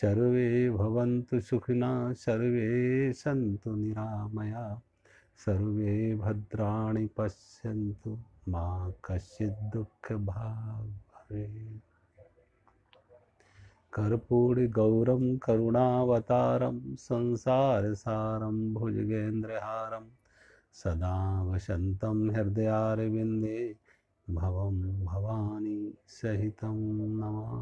सर्वे भवन्तु सुखिना सर्वे सन्तु निरामया सर्वे भद्राणि पश्यन्तु मा कश्चित् दुःखभाग् भवेत् कर्पूरगौरं करुणावतारं संसारसारं भुजगेन्द्रहारं सदा वसन्तं हृदयारविन्दे भवं भवानी सहितं नमः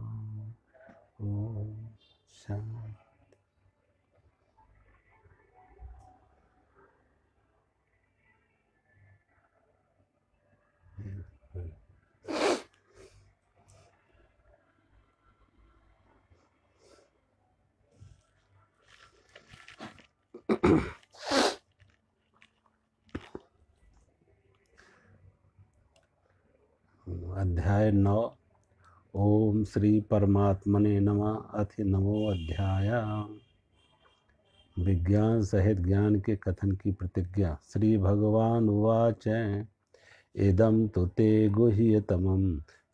अध्याय नौ ओम श्री परमात्मने नम अथ नमो अध्याय विज्ञान सहित ज्ञान के कथन की प्रतिज्ञा श्री भगवान उवाच इदम तो ते गुह्यतम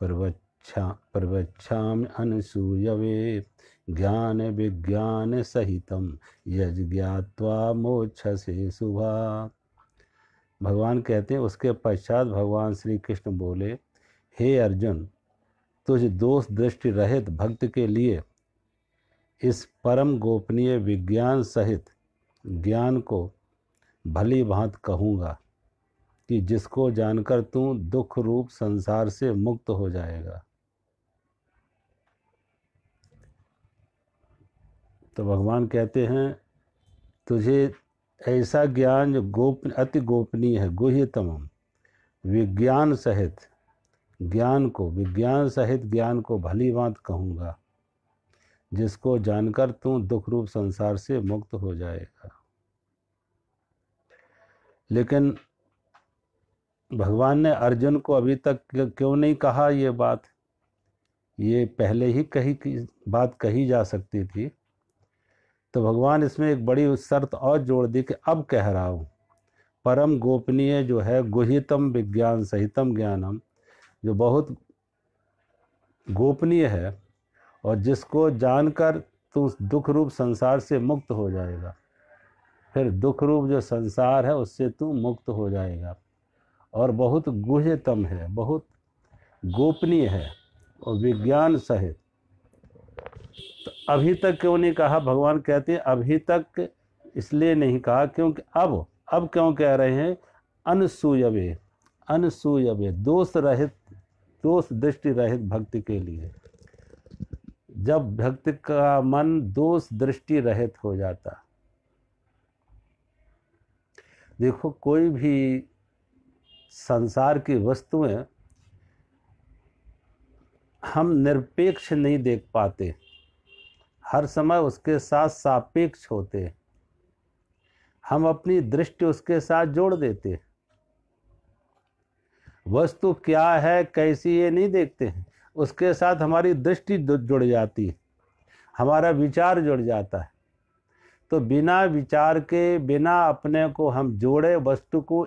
प्रवच्छा प्रवच्छा अनसूयवे ज्ञान विज्ञान सहित यज्ञात्वा मोक्ष से सुभा भगवान कहते हैं उसके पश्चात भगवान श्री कृष्ण बोले हे अर्जुन तुझ दोष दृष्टि रहित भक्त के लिए इस परम गोपनीय विज्ञान सहित ज्ञान को भली भांत कहूँगा कि जिसको जानकर तू दुख रूप संसार से मुक्त हो जाएगा तो भगवान कहते हैं तुझे ऐसा ज्ञान जो गोप अति गोपनीय है गुह्यतम विज्ञान सहित ज्ञान को विज्ञान सहित ज्ञान को भली बात कहूँगा जिसको जानकर तू दुख रूप संसार से मुक्त हो जाएगा लेकिन भगवान ने अर्जुन को अभी तक क्यों नहीं कहा ये बात ये पहले ही कही की बात कही जा सकती थी तो भगवान इसमें एक बड़ी शर्त और जोड़ दी कि अब कह रहा हूँ परम गोपनीय जो है गुहितम विज्ञान सहितम ज्ञानम जो बहुत गोपनीय है और जिसको जानकर तू दुख रूप संसार से मुक्त हो जाएगा फिर दुख रूप जो संसार है उससे तू मुक्त हो जाएगा और बहुत गुह्यतम है बहुत गोपनीय है और विज्ञान सहित तो अभी तक क्यों नहीं कहा भगवान कहते हैं अभी तक इसलिए नहीं कहा क्योंकि अब अब क्यों कह रहे हैं अनसूयवे अनसूयव्य दोष रहित दोष दृष्टि रहित भक्ति के लिए जब भक्त का मन दोष दृष्टि रहित हो जाता देखो कोई भी संसार की वस्तुएं हम निरपेक्ष नहीं देख पाते हर समय उसके साथ सापेक्ष होते हम अपनी दृष्टि उसके साथ जोड़ देते वस्तु क्या है कैसी ये नहीं देखते हैं उसके साथ हमारी दृष्टि जुड़ जाती है हमारा विचार जुड़ जाता है तो बिना विचार के बिना अपने को हम जोड़े वस्तु को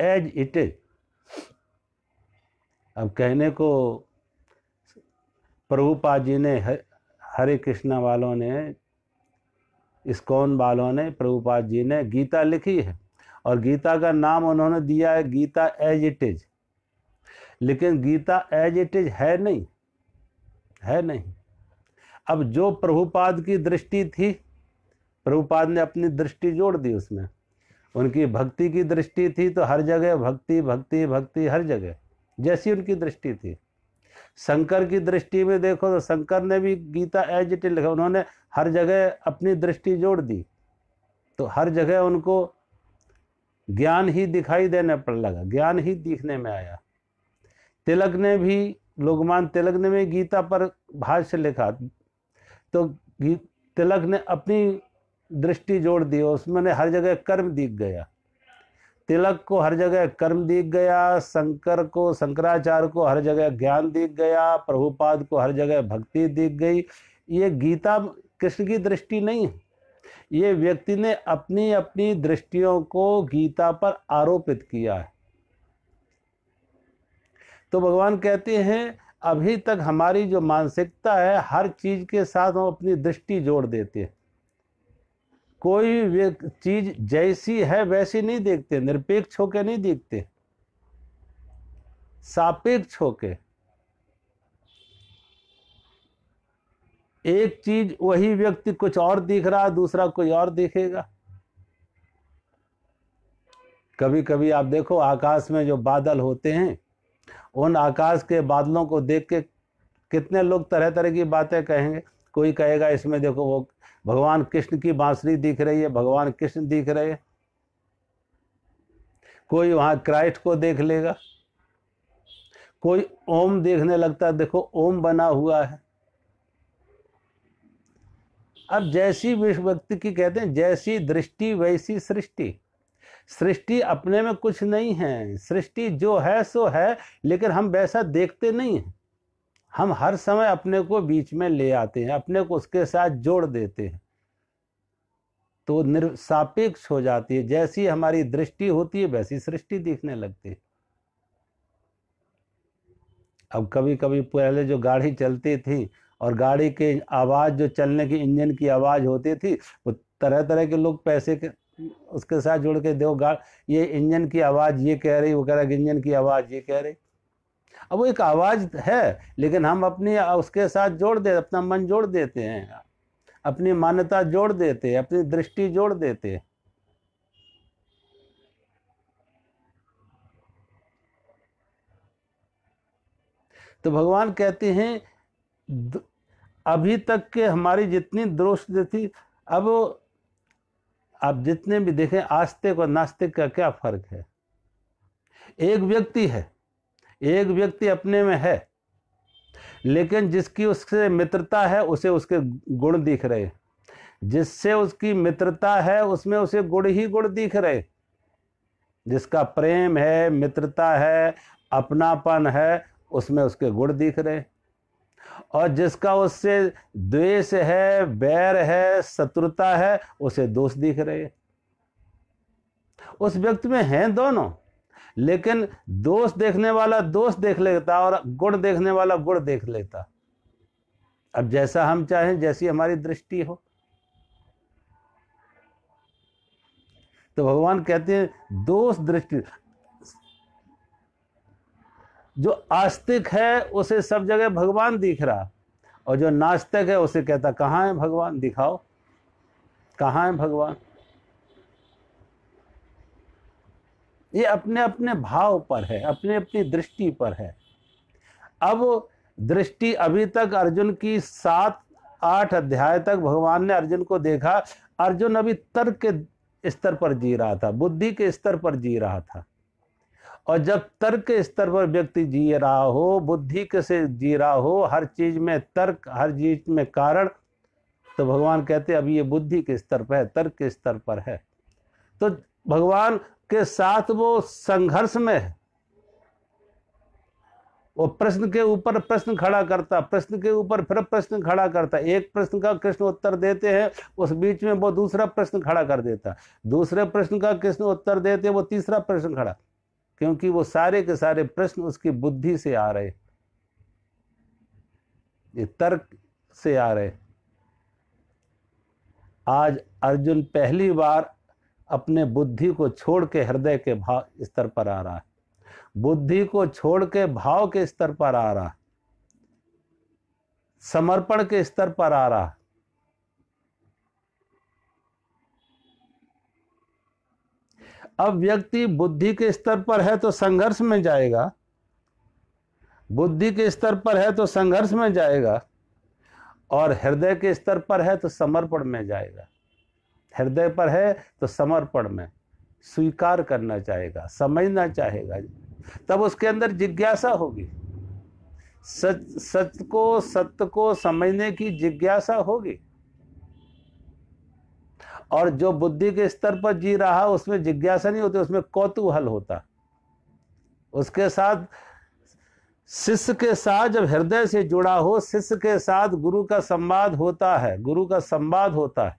एज इट इज अब कहने को प्रभुपा जी ने हरे कृष्णा वालों ने इस्कॉन वालों ने प्रभुपाद जी ने गीता लिखी है और गीता का नाम उन्होंने दिया है गीता एज इट इज लेकिन गीता एज इट इज है नहीं है नहीं अब जो प्रभुपाद की दृष्टि थी प्रभुपाद ने अपनी दृष्टि जोड़ दी उसमें उनकी भक्ति की दृष्टि थी तो हर जगह भक्ति भक्ति भक्ति हर जगह जैसी उनकी दृष्टि थी शंकर की दृष्टि में देखो तो शंकर ने भी गीता एज इट इज लिखा उन्होंने हर जगह अपनी दृष्टि जोड़ दी तो हर जगह उनको ज्ञान ही दिखाई देने पर लगा ज्ञान ही दिखने में आया तिलक ने भी लोकमान तिलक ने भी गीता पर भाष्य लिखा तो तिलक ने अपनी दृष्टि जोड़ दी उसमें हर जगह कर्म दिख गया तिलक को हर जगह कर्म दिख गया शंकर को शंकराचार्य को हर जगह ज्ञान दिख गया प्रभुपाद को हर जगह भक्ति दिख गई ये गीता कृष्ण की दृष्टि नहीं है ये व्यक्ति ने अपनी अपनी दृष्टियों को गीता पर आरोपित किया है तो भगवान कहते हैं अभी तक हमारी जो मानसिकता है हर चीज के साथ हम अपनी दृष्टि जोड़ देते हैं कोई चीज जैसी है वैसी नहीं देखते निरपेक्ष होकर नहीं देखते सापेक्ष होकर एक चीज वही व्यक्ति कुछ और दिख रहा है दूसरा कोई और दिखेगा कभी कभी आप देखो आकाश में जो बादल होते हैं उन आकाश के बादलों को देख के कितने लोग तरह तरह की बातें कहेंगे कोई कहेगा इसमें देखो वो भगवान कृष्ण की बांसुरी दिख रही है भगवान कृष्ण दिख रहे हैं कोई वहाँ क्राइस्ट को देख लेगा कोई ओम देखने लगता है देखो ओम बना हुआ है अब जैसी विश्व भक्ति की कहते हैं जैसी दृष्टि वैसी सृष्टि सृष्टि अपने में कुछ नहीं है सृष्टि जो है सो है लेकिन हम वैसा देखते नहीं हैं हम हर समय अपने को बीच में ले आते हैं अपने को उसके साथ जोड़ देते हैं तो निर्सापेक्ष हो जाती है जैसी हमारी दृष्टि होती है वैसी सृष्टि दिखने लगती है अब कभी कभी पहले जो गाड़ी चलती थी और गाड़ी के आवाज़ जो चलने की इंजन की आवाज़ होती थी वो तरह तरह के लोग पैसे के उसके साथ जुड़ के दो गाड़ ये इंजन की आवाज़ ये कह रही वो कह रहा कि इंजन की आवाज़ ये कह रही अब वो एक आवाज़ है लेकिन हम अपनी उसके साथ जोड़ दे अपना मन जोड़ देते हैं अपनी मान्यता जोड़ देते हैं अपनी दृष्टि जोड़ देते हैं तो भगवान कहते हैं अभी तक के हमारी जितनी दुरुस्त थी अब आप जितने भी देखें आस्तिक और नास्तिक का क्या फर्क है एक व्यक्ति है एक व्यक्ति अपने में है लेकिन जिसकी उससे मित्रता है उसे उसके गुण दिख रहे जिससे उसकी मित्रता है उसमें उसे गुण ही गुण दिख रहे जिसका प्रेम है मित्रता है अपनापन है उसमें उसके गुण दिख रहे और जिसका उससे द्वेष है बैर है शत्रुता है उसे दोष दिख रहे उस व्यक्ति में हैं दोनों लेकिन दोष देखने वाला दोष देख लेता और गुण देखने वाला गुण देख लेता अब जैसा हम चाहें जैसी हमारी दृष्टि हो तो भगवान कहते हैं दोष दृष्टि जो आस्तिक है उसे सब जगह भगवान दिख रहा और जो नास्तिक है उसे कहता कहाँ है भगवान दिखाओ कहाँ है भगवान ये अपने अपने भाव पर है अपने अपनी दृष्टि पर है अब दृष्टि अभी तक अर्जुन की सात आठ अध्याय तक भगवान ने अर्जुन को देखा अर्जुन अभी तर्क के स्तर पर जी रहा था बुद्धि के स्तर पर जी रहा था और जब तर्क स्तर पर व्यक्ति जी रहा हो बुद्धि के से जी रहा हो हर चीज़ में तर्क हर चीज में कारण तो भगवान कहते अब ये बुद्धि के स्तर पर है तर्क के स्तर पर है तो भगवान के साथ वो संघर्ष में है वो प्रश्न के ऊपर प्रश्न खड़ा करता प्रश्न के ऊपर फिर प्रश्न खड़ा करता एक प्रश्न का कृष्ण उत्तर देते हैं उस बीच में वो दूसरा प्रश्न खड़ा कर देता दूसरे प्रश्न का कृष्ण उत्तर देते वो तीसरा प्रश्न खड़ा क्योंकि वो सारे के सारे प्रश्न उसकी बुद्धि से आ रहे ये तर्क से आ रहे आज अर्जुन पहली बार अपने बुद्धि को छोड़ के हृदय के भाव स्तर पर आ रहा है बुद्धि को छोड़ के भाव के स्तर पर आ रहा समर्पण के स्तर पर आ रहा अब व्यक्ति बुद्धि के स्तर पर है तो संघर्ष में जाएगा बुद्धि के स्तर पर है तो संघर्ष में जाएगा और हृदय के स्तर पर है तो समर्पण में जाएगा हृदय पर है तो समर्पण में स्वीकार करना चाहेगा समझना चाहेगा तब उसके अंदर जिज्ञासा होगी सच सच को सत्य को समझने की जिज्ञासा होगी और जो बुद्धि के स्तर पर जी रहा उसमें जिज्ञासा नहीं होती उसमें कौतूहल होता उसके साथ शिष्य के साथ जब हृदय से जुड़ा हो शिष्य के साथ गुरु का संवाद होता है गुरु का संवाद होता है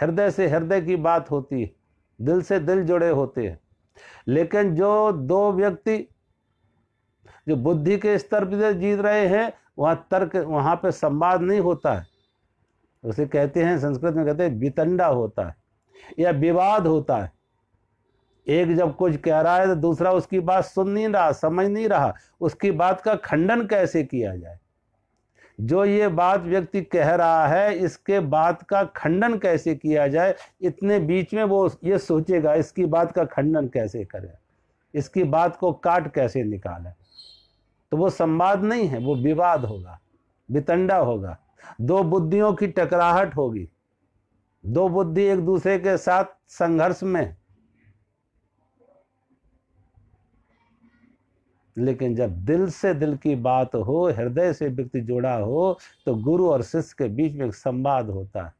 हृदय से हृदय की बात होती है दिल से दिल जुड़े होते हैं लेकिन जो दो व्यक्ति जो बुद्धि के स्तर पर जीत रहे हैं वहाँ तर्क वहाँ पे संवाद नहीं होता है उसे कहते हैं संस्कृत में कहते हैं वितंडा होता है या विवाद होता है एक जब कुछ कह रहा है तो दूसरा उसकी बात सुन नहीं रहा समझ नहीं रहा उसकी बात का खंडन कैसे किया जाए जो ये बात व्यक्ति कह रहा है इसके बात का खंडन कैसे किया जाए इतने बीच में वो ये सोचेगा इसकी बात का खंडन कैसे करें इसकी बात को काट कैसे निकालें तो वो संवाद नहीं है वो विवाद होगा वितंडा होगा दो बुद्धियों की टकराहट होगी दो बुद्धि एक दूसरे के साथ संघर्ष में लेकिन जब दिल से दिल की बात हो हृदय से व्यक्ति जुड़ा हो तो गुरु और शिष्य के बीच में एक संवाद होता है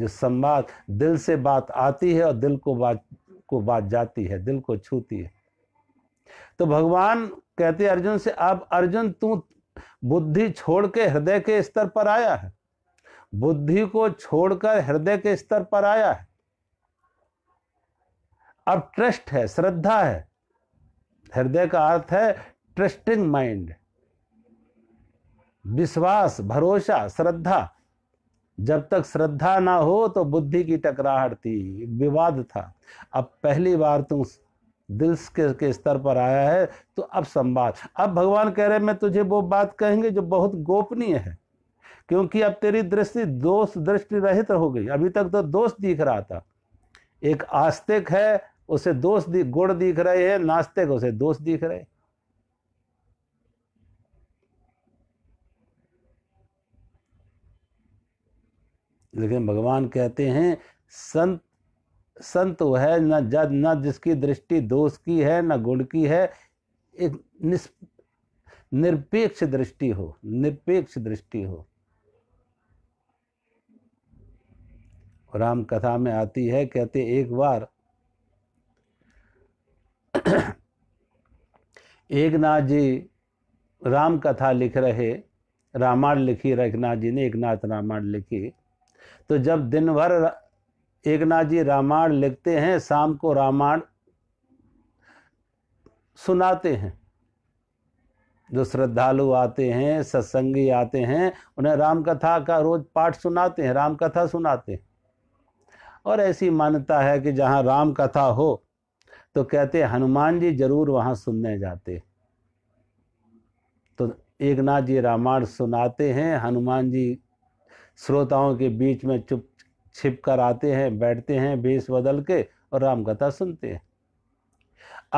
जो संवाद दिल से बात आती है और दिल को बात को बात जाती है दिल को छूती है तो भगवान कहते अर्जुन से अब अर्जुन तू बुद्धि छोड़ के हृदय के स्तर पर आया है बुद्धि को छोड़कर हृदय के स्तर पर आया है अब ट्रस्ट है श्रद्धा है हृदय का अर्थ है ट्रस्टिंग माइंड विश्वास भरोसा श्रद्धा जब तक श्रद्धा ना हो तो बुद्धि की टकराहट थी विवाद था अब पहली बार तुम दिल के, के स्तर पर आया है तो अब संवाद अब भगवान कह रहे मैं तुझे वो बात कहेंगे जो बहुत गोपनीय है क्योंकि अब तेरी दृष्टि दोष दृष्टि रहित हो गई अभी तक तो दोष दिख रहा था एक आस्तिक है उसे दोष गुण दिख रहे हैं नास्तिक उसे दोष दिख रहे लेकिन भगवान कहते हैं संत संत वह न जद न जिसकी दृष्टि दोष की है न गुण की है एक निरपेक्ष दृष्टि हो निरपेक्ष दृष्टि हो राम कथा में आती है कहते एक बार एक नाथ जी राम कथा लिख रहे रामायण लिखी रघुनाथ जी ने एक नाथ रामायण लिखी तो जब दिन भर एकनाथ जी रामायण लिखते हैं शाम को रामायण सुनाते हैं जो श्रद्धालु आते हैं सत्संगी आते हैं उन्हें राम कथा का रोज पाठ सुनाते हैं राम कथा सुनाते हैं और ऐसी मान्यता है कि जहाँ राम कथा हो तो कहते हनुमान जी जरूर वहाँ सुनने जाते तो एक नाथ जी रामायण सुनाते हैं हनुमान जी श्रोताओं के बीच में चुप छिप कर आते हैं बैठते हैं बेस बदल के और राम कथा सुनते हैं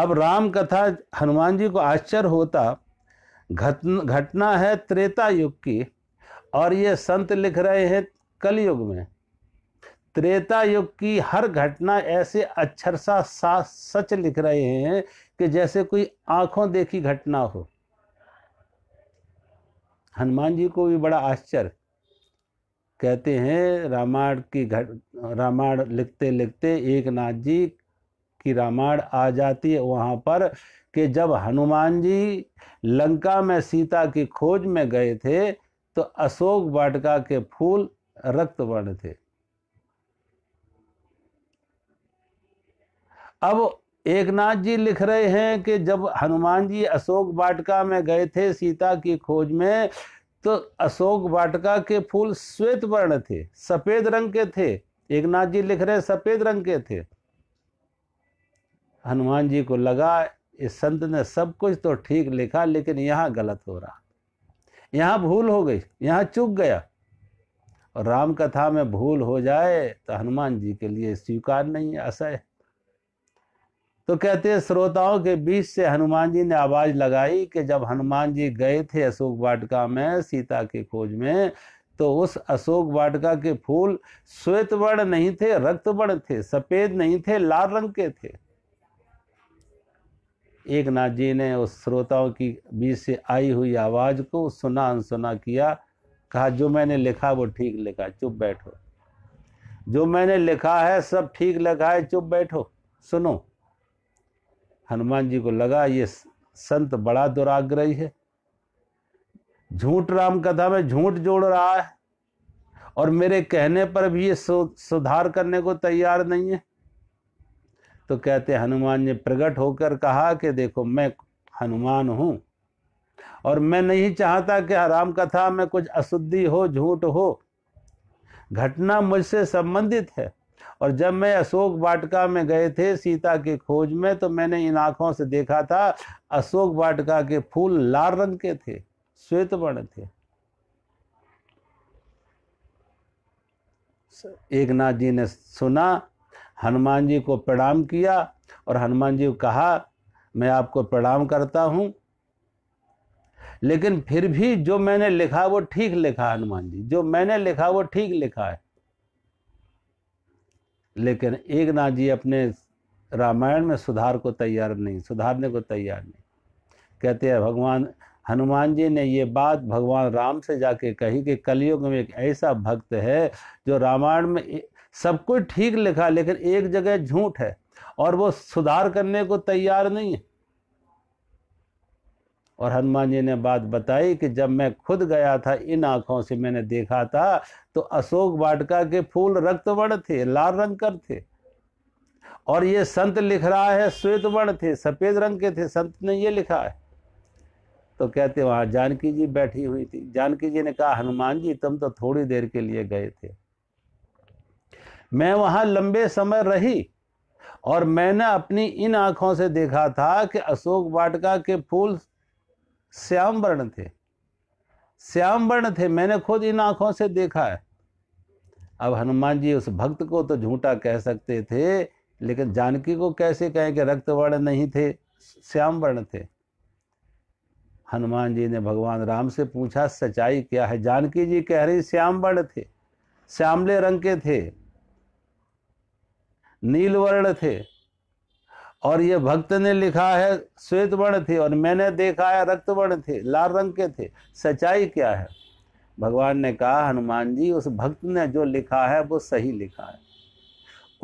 अब राम कथा हनुमान जी को आश्चर्य होता घटना घटना है त्रेता युग की और ये संत लिख रहे हैं कलयुग में त्रेता युग की हर घटना ऐसे अक्षर सा सच लिख रहे हैं कि जैसे कोई आंखों देखी घटना हो हनुमान जी को भी बड़ा आश्चर्य कहते हैं रामायण की घट रामायण लिखते लिखते एक नाथ जी की रामायण आ जाती है वहाँ पर कि जब हनुमान जी लंका में सीता की खोज में गए थे तो अशोक वाटिका के फूल रक्तवर्ण थे अब एक नाथ जी लिख रहे हैं कि जब हनुमान जी अशोक वाटिका में गए थे सीता की खोज में तो अशोक वाटका के फूल श्वेत वर्ण थे सफेद रंग के थे एक नाथ जी लिख रहे सफेद रंग के थे हनुमान जी को लगा इस संत ने सब कुछ तो ठीक लिखा लेकिन यहाँ गलत हो रहा यहाँ भूल हो गई यहाँ चूक गया और राम कथा में भूल हो जाए तो हनुमान जी के लिए स्वीकार नहीं है असह तो कहते हैं श्रोताओं के बीच से हनुमान जी ने आवाज लगाई कि जब हनुमान जी गए थे अशोक वाटिका में सीता की खोज में तो उस अशोक वाटिका के फूल श्वेत वर्ण नहीं थे रक्त वर्ण थे सफेद नहीं थे लाल रंग के थे एक नाथ जी ने उस श्रोताओं की बीच से आई हुई आवाज को सुना अनसुना किया कहा जो मैंने लिखा वो ठीक लिखा चुप बैठो जो मैंने लिखा है सब ठीक लिखा है चुप बैठो सुनो हनुमान जी को लगा ये संत बड़ा दुराग्रही है झूठ राम कथा में झूठ जोड़ रहा है और मेरे कहने पर भी ये सुधार करने को तैयार नहीं है तो कहते हनुमान जी प्रकट होकर कहा कि देखो मैं हनुमान हूँ और मैं नहीं चाहता कि राम कथा में कुछ अशुद्धि हो झूठ हो घटना मुझसे संबंधित है और जब मैं अशोक वाटिका में गए थे सीता के खोज में तो मैंने इन आँखों से देखा था अशोक वाटिका के फूल लाल रंग के थे श्वेत वर्ण थे एक नाथ जी ने सुना हनुमान जी को प्रणाम किया और हनुमान जी को कहा मैं आपको प्रणाम करता हूँ लेकिन फिर भी जो मैंने लिखा वो ठीक लिखा हनुमान जी जो मैंने लिखा वो ठीक लिखा है लेकिन एक नाथ जी अपने रामायण में सुधार को तैयार नहीं सुधारने को तैयार नहीं कहते हैं भगवान हनुमान जी ने ये बात भगवान राम से जाके कही कि कलयुग में एक ऐसा भक्त है जो रामायण में सब कुछ ठीक लिखा लेकिन एक जगह झूठ है और वो सुधार करने को तैयार नहीं है और हनुमान जी ने बात बताई कि जब मैं खुद गया था इन आँखों से मैंने देखा था तो अशोक वाटका के फूल रक्तवर्ण थे लाल रंग कर थे और ये संत लिख रहा है श्वेत वर्ण थे सफ़ेद रंग के थे संत ने ये लिखा है तो कहते वहाँ जानकी जी बैठी हुई थी जानकी जी ने कहा हनुमान जी तुम तो थोड़ी देर के लिए गए थे मैं वहाँ लंबे समय रही और मैंने अपनी इन आँखों से देखा था कि अशोक वाटका के फूल श्याम वर्ण थे श्याम वर्ण थे मैंने खुद इन आंखों से देखा है अब हनुमान जी उस भक्त को तो झूठा कह सकते थे लेकिन जानकी को कैसे कहें कि रक्त वर्ण नहीं थे श्याम वर्ण थे हनुमान जी ने भगवान राम से पूछा सच्चाई क्या है जानकी जी कह रही श्याम वर्ण थे श्यामले रंग के थे नीलवर्ण थे और ये भक्त ने लिखा है श्वेत वर्ण थे और मैंने देखा है रक्त वर्ण थे लाल रंग के थे सच्चाई क्या है भगवान ने कहा हनुमान जी उस भक्त ने जो लिखा है वो सही लिखा है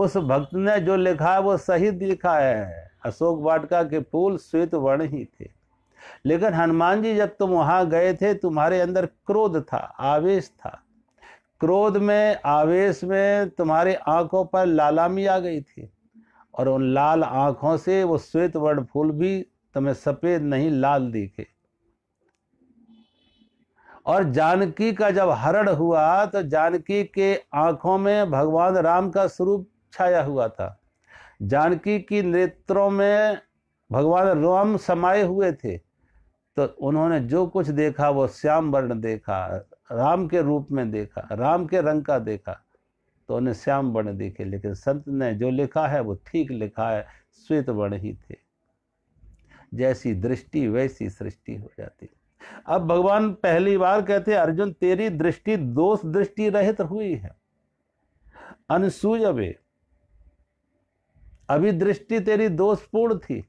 उस भक्त ने जो लिखा है वो सही लिखा है अशोक वाटका के फूल श्वेत वर्ण ही थे लेकिन हनुमान जी जब तुम वहाँ गए थे तुम्हारे अंदर क्रोध था आवेश था क्रोध में आवेश में तुम्हारे आंखों पर लालामी आ गई थी और उन लाल आँखों से वो श्वेत वर्ण फूल भी तुम्हें सफ़ेद नहीं लाल दिखे और जानकी का जब हरण हुआ तो जानकी के आंखों में भगवान राम का स्वरूप छाया हुआ था जानकी की नेत्रों में भगवान राम समाये हुए थे तो उन्होंने जो कुछ देखा वो श्याम वर्ण देखा राम के रूप में देखा राम के रंग का देखा तो उन्हें श्याम वर्ण दिखे लेकिन संत ने जो लिखा है वो ठीक लिखा है श्वेत वर्ण ही थे जैसी दृष्टि वैसी सृष्टि हो जाती अब भगवान पहली बार कहते अर्जुन तेरी दृष्टि दोष दृष्टि रहित हुई है अनसूज अभी अभी दृष्टि तेरी दोषपूर्ण थी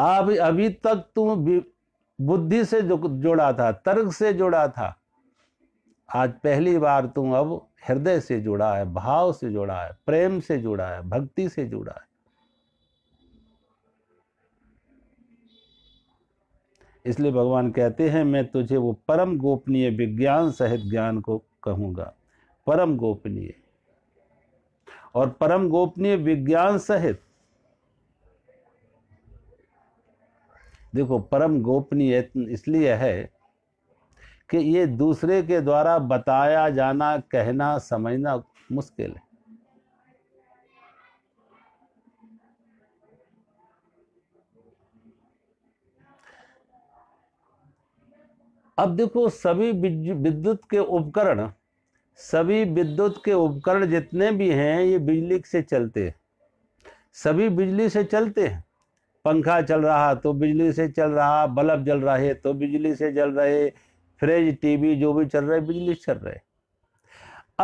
अभी अभी तक तू बुद्धि से जुड़ा था तर्क से जुड़ा था आज पहली बार तू अब हृदय से जुड़ा है भाव से जुड़ा है प्रेम से जुड़ा है भक्ति से जुड़ा है इसलिए भगवान कहते हैं मैं तुझे वो परम गोपनीय विज्ञान सहित ज्ञान को कहूँगा परम गोपनीय और परम गोपनीय विज्ञान सहित देखो परम गोपनीय इसलिए है कि ये दूसरे के द्वारा बताया जाना कहना समझना मुश्किल है अब देखो सभी विद्युत के उपकरण सभी विद्युत के उपकरण जितने भी हैं ये बिजली से चलते हैं सभी बिजली से चलते हैं पंखा चल रहा तो बिजली से चल रहा बल्ब जल रहे तो बिजली से जल रहे फ्रिज टीवी जो भी चल रहा है बिजली चल रहा है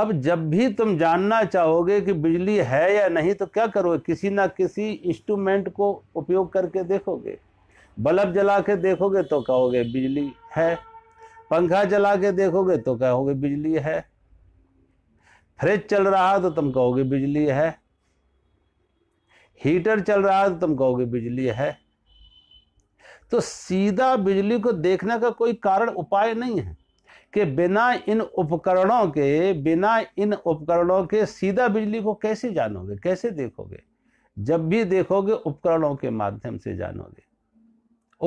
अब जब भी तुम जानना चाहोगे कि बिजली है या नहीं तो क्या करोगे किसी ना किसी इंस्ट्रूमेंट को उपयोग करके देखोगे बल्ब जला के देखोगे तो कहोगे बिजली है पंखा जला के देखोगे तो कहोगे बिजली है फ्रिज चल रहा है तो तुम कहोगे बिजली है हीटर चल रहा है तो तुम कहोगे बिजली है तो सीधा बिजली को देखने का कोई कारण उपाय नहीं है कि बिना इन उपकरणों के बिना इन उपकरणों के सीधा बिजली को कैसे जानोगे कैसे देखोगे जब भी देखोगे उपकरणों के माध्यम से जानोगे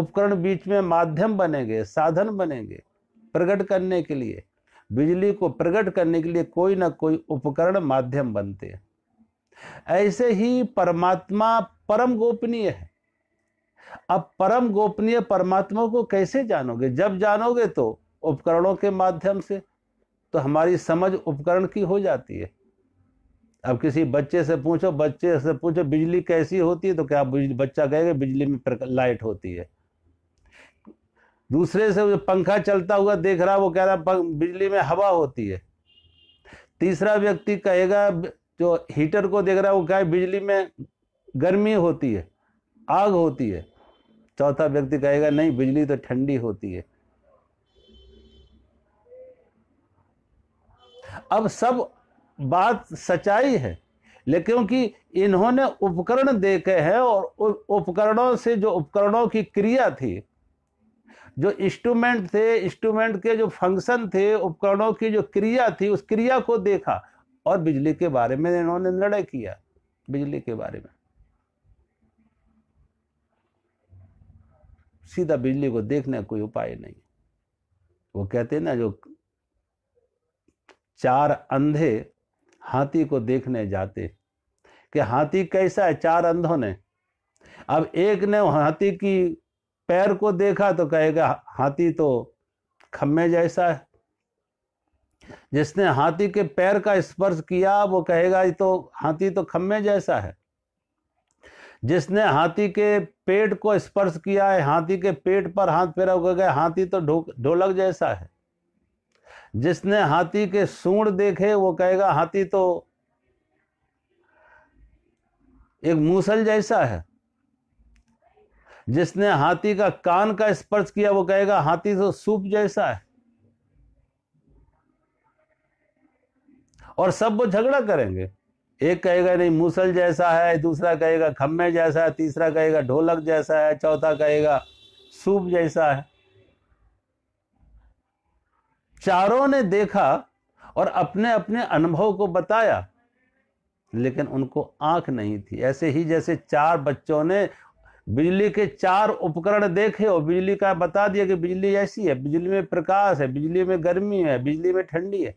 उपकरण बीच में माध्यम बनेंगे साधन बनेंगे प्रकट करने के लिए बिजली को प्रकट करने के लिए कोई ना कोई उपकरण माध्यम बनते हैं ऐसे ही परमात्मा परम गोपनीय है अब परम गोपनीय परमात्मा को कैसे जानोगे जब जानोगे तो उपकरणों के माध्यम से तो हमारी समझ उपकरण की हो जाती है अब किसी बच्चे से पूछो बच्चे से पूछो बिजली कैसी होती है तो क्या बच्चा कहेगा बिजली में लाइट होती है दूसरे से जो पंखा चलता हुआ देख रहा वो कह रहा बिजली में हवा होती है तीसरा व्यक्ति कहेगा जो हीटर को देख रहा है वो क्या बिजली में गर्मी होती है आग होती है चौथा व्यक्ति कहेगा नहीं बिजली तो ठंडी होती है अब सब बात सच्चाई है लेकिन क्योंकि इन्होंने उपकरण देखे हैं और उपकरणों से जो उपकरणों की क्रिया थी जो इंस्ट्रूमेंट थे इंस्ट्रूमेंट के जो फंक्शन थे उपकरणों की जो क्रिया थी उस क्रिया को देखा और बिजली के बारे में इन्होंने निर्णय किया बिजली के बारे में सीधा बिजली को देखने का कोई उपाय नहीं वो कहते ना जो चार अंधे हाथी को देखने जाते कि हाथी कैसा है चार अंधों ने अब एक ने हाथी की पैर को देखा तो कहेगा हाथी तो खम्मे जैसा है जिसने हाथी के पैर का स्पर्श किया वो कहेगा तो हाथी तो खम्मे जैसा है जिसने हाथी के पेट को स्पर्श किया है हाथी के पेट पर हाथ फेरा हुआ गया हाथी तो ढोलक जैसा है जिसने हाथी के सूंड देखे वो कहेगा हाथी तो एक मूसल जैसा है जिसने हाथी का कान का स्पर्श किया वो कहेगा हाथी तो सूप जैसा है और सब वो झगड़ा करेंगे एक कहेगा नहीं मूसल जैसा है दूसरा कहेगा खम्मे जैसा है तीसरा कहेगा ढोलक जैसा है चौथा कहेगा सूप जैसा है चारों ने देखा और अपने अपने अनुभव को बताया लेकिन उनको आंख नहीं थी ऐसे ही जैसे चार बच्चों ने बिजली के चार उपकरण देखे और बिजली का बता दिया कि बिजली ऐसी है बिजली में प्रकाश है बिजली में गर्मी है बिजली में ठंडी है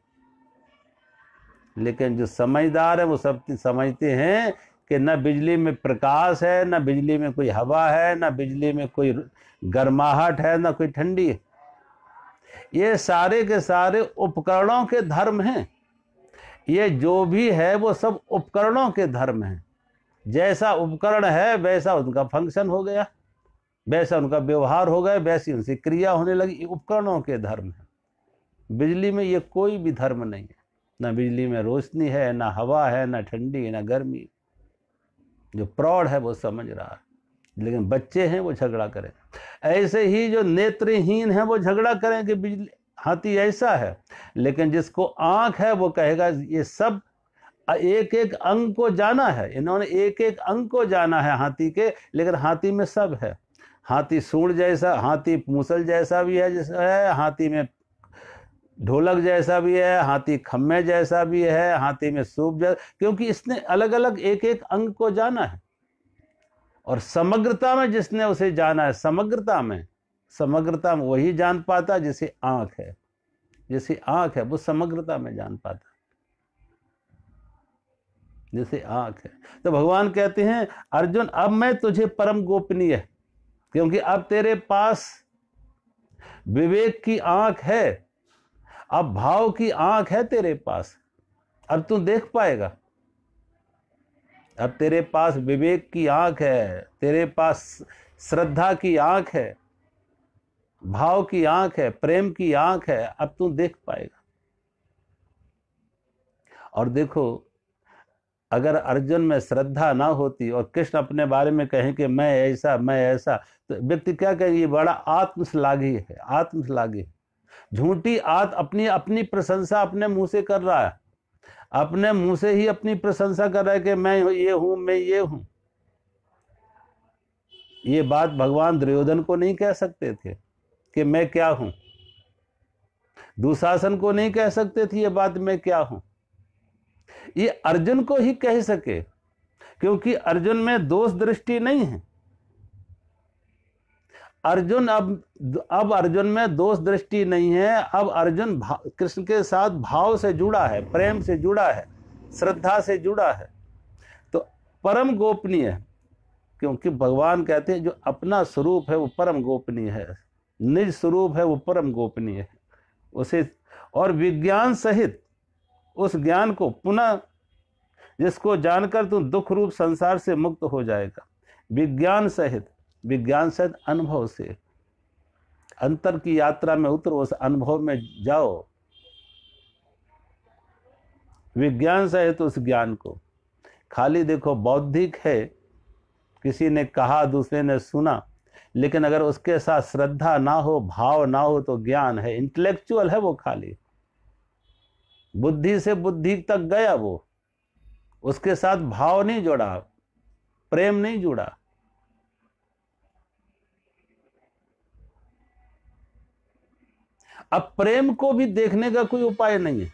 लेकिन जो समझदार है वो सब समझते हैं कि न बिजली में प्रकाश है न बिजली में कोई हवा है न बिजली में कोई गर्माहट है न कोई ठंडी है ये सारे के सारे उपकरणों के धर्म हैं ये जो भी है वो सब उपकरणों के धर्म हैं जैसा उपकरण है वैसा उनका फंक्शन हो गया वैसा उनका व्यवहार हो गया वैसी उनसे क्रिया होने लगी उपकरणों के धर्म है बिजली में ये कोई भी धर्म नहीं है ना बिजली में रोशनी है ना हवा है ना ठंडी ना गर्मी जो प्रौढ़ है वो समझ रहा है लेकिन बच्चे हैं वो झगड़ा करें ऐसे ही जो नेत्रहीन है वो झगड़ा करें कि बिजली हाथी ऐसा है लेकिन जिसको आँख है वो कहेगा ये सब एक एक अंग को जाना है इन्होंने एक एक अंग को जाना है हाथी के लेकिन हाथी में सब है हाथी सूढ़ जैसा हाथी मूसल जैसा भी है जैसा है हाथी में ढोलक जैसा भी है हाथी खम्मे जैसा भी है हाथी में सूप जैसा क्योंकि इसने अलग अलग एक एक अंग को जाना है और समग्रता में जिसने उसे जाना है समग्रता में समग्रता में वही जान पाता जिसे आंख है जिसे आंख है वो समग्रता में जान पाता जैसे आंख है तो भगवान कहते हैं अर्जुन अब मैं तुझे परम गोपनीय क्योंकि अब तेरे पास विवेक की आंख है अब भाव की आंख है तेरे पास अब तू देख पाएगा अब तेरे पास विवेक की आंख है तेरे पास श्रद्धा की आंख है भाव की आंख है प्रेम की आंख है अब तू देख पाएगा और देखो अगर अर्जुन में श्रद्धा ना होती और कृष्ण अपने बारे में कहें कि मैं ऐसा मैं ऐसा तो व्यक्ति क्या कहेंगे बड़ा आत्मश्लाघी है आत्मश्लाघी है झूठी आत अपनी अपनी प्रशंसा अपने मुंह से कर रहा है अपने मुंह से ही अपनी प्रशंसा कर रहा है कि मैं ये हूं मैं ये हूं ये बात भगवान दुर्योधन को नहीं कह सकते थे कि मैं क्या हूं दुशासन को नहीं कह सकते थे ये बात मैं क्या हूं ये अर्जुन को ही कह सके क्योंकि अर्जुन में दोष दृष्टि नहीं है अर्जुन अब अब अर्जुन में दोष दृष्टि नहीं है अब अर्जुन कृष्ण के साथ भाव से जुड़ा है प्रेम से जुड़ा है श्रद्धा से जुड़ा है तो परम गोपनीय है क्योंकि भगवान कहते हैं जो अपना स्वरूप है वो परम गोपनीय है निज स्वरूप है वो परम गोपनीय है उसे और विज्ञान सहित उस ज्ञान को पुनः जिसको जानकर तुम दुख रूप संसार से मुक्त हो जाएगा विज्ञान सहित विज्ञान से अनुभव से अंतर की यात्रा में उतरो उस अनुभव में जाओ विज्ञान से है तो उस ज्ञान को खाली देखो बौद्धिक है किसी ने कहा दूसरे ने सुना लेकिन अगर उसके साथ श्रद्धा ना हो भाव ना हो तो ज्ञान है इंटेलेक्चुअल है वो खाली बुद्धि से बुद्धि तक गया वो उसके साथ भाव नहीं जोड़ा प्रेम नहीं जुड़ा अब प्रेम को भी देखने का कोई उपाय नहीं है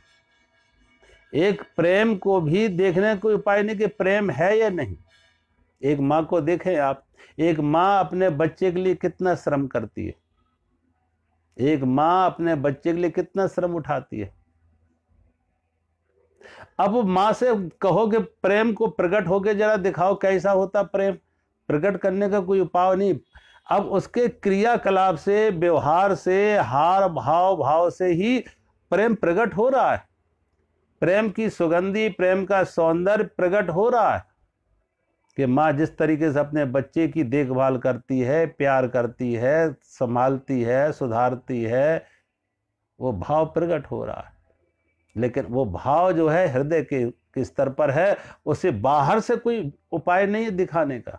एक प्रेम को भी देखने का कोई उपाय नहीं कि प्रेम है या नहीं एक माँ को देखें आप एक माँ अपने बच्चे के लिए कितना श्रम करती है एक माँ अपने बच्चे के लिए कितना श्रम उठाती है अब माँ से कहो कि प्रेम को प्रकट होके जरा दिखाओ कैसा होता प्रेम प्रकट करने का कोई उपाय नहीं अब उसके क्रियाकलाप से व्यवहार से हार भाव भाव से ही प्रेम प्रकट हो रहा है प्रेम की सुगंधी प्रेम का सौंदर्य प्रकट हो रहा है कि माँ जिस तरीके से अपने बच्चे की देखभाल करती है प्यार करती है संभालती है सुधारती है वो भाव प्रकट हो रहा है लेकिन वो भाव जो है हृदय के, स्तर पर है उसे बाहर से कोई उपाय नहीं है दिखाने का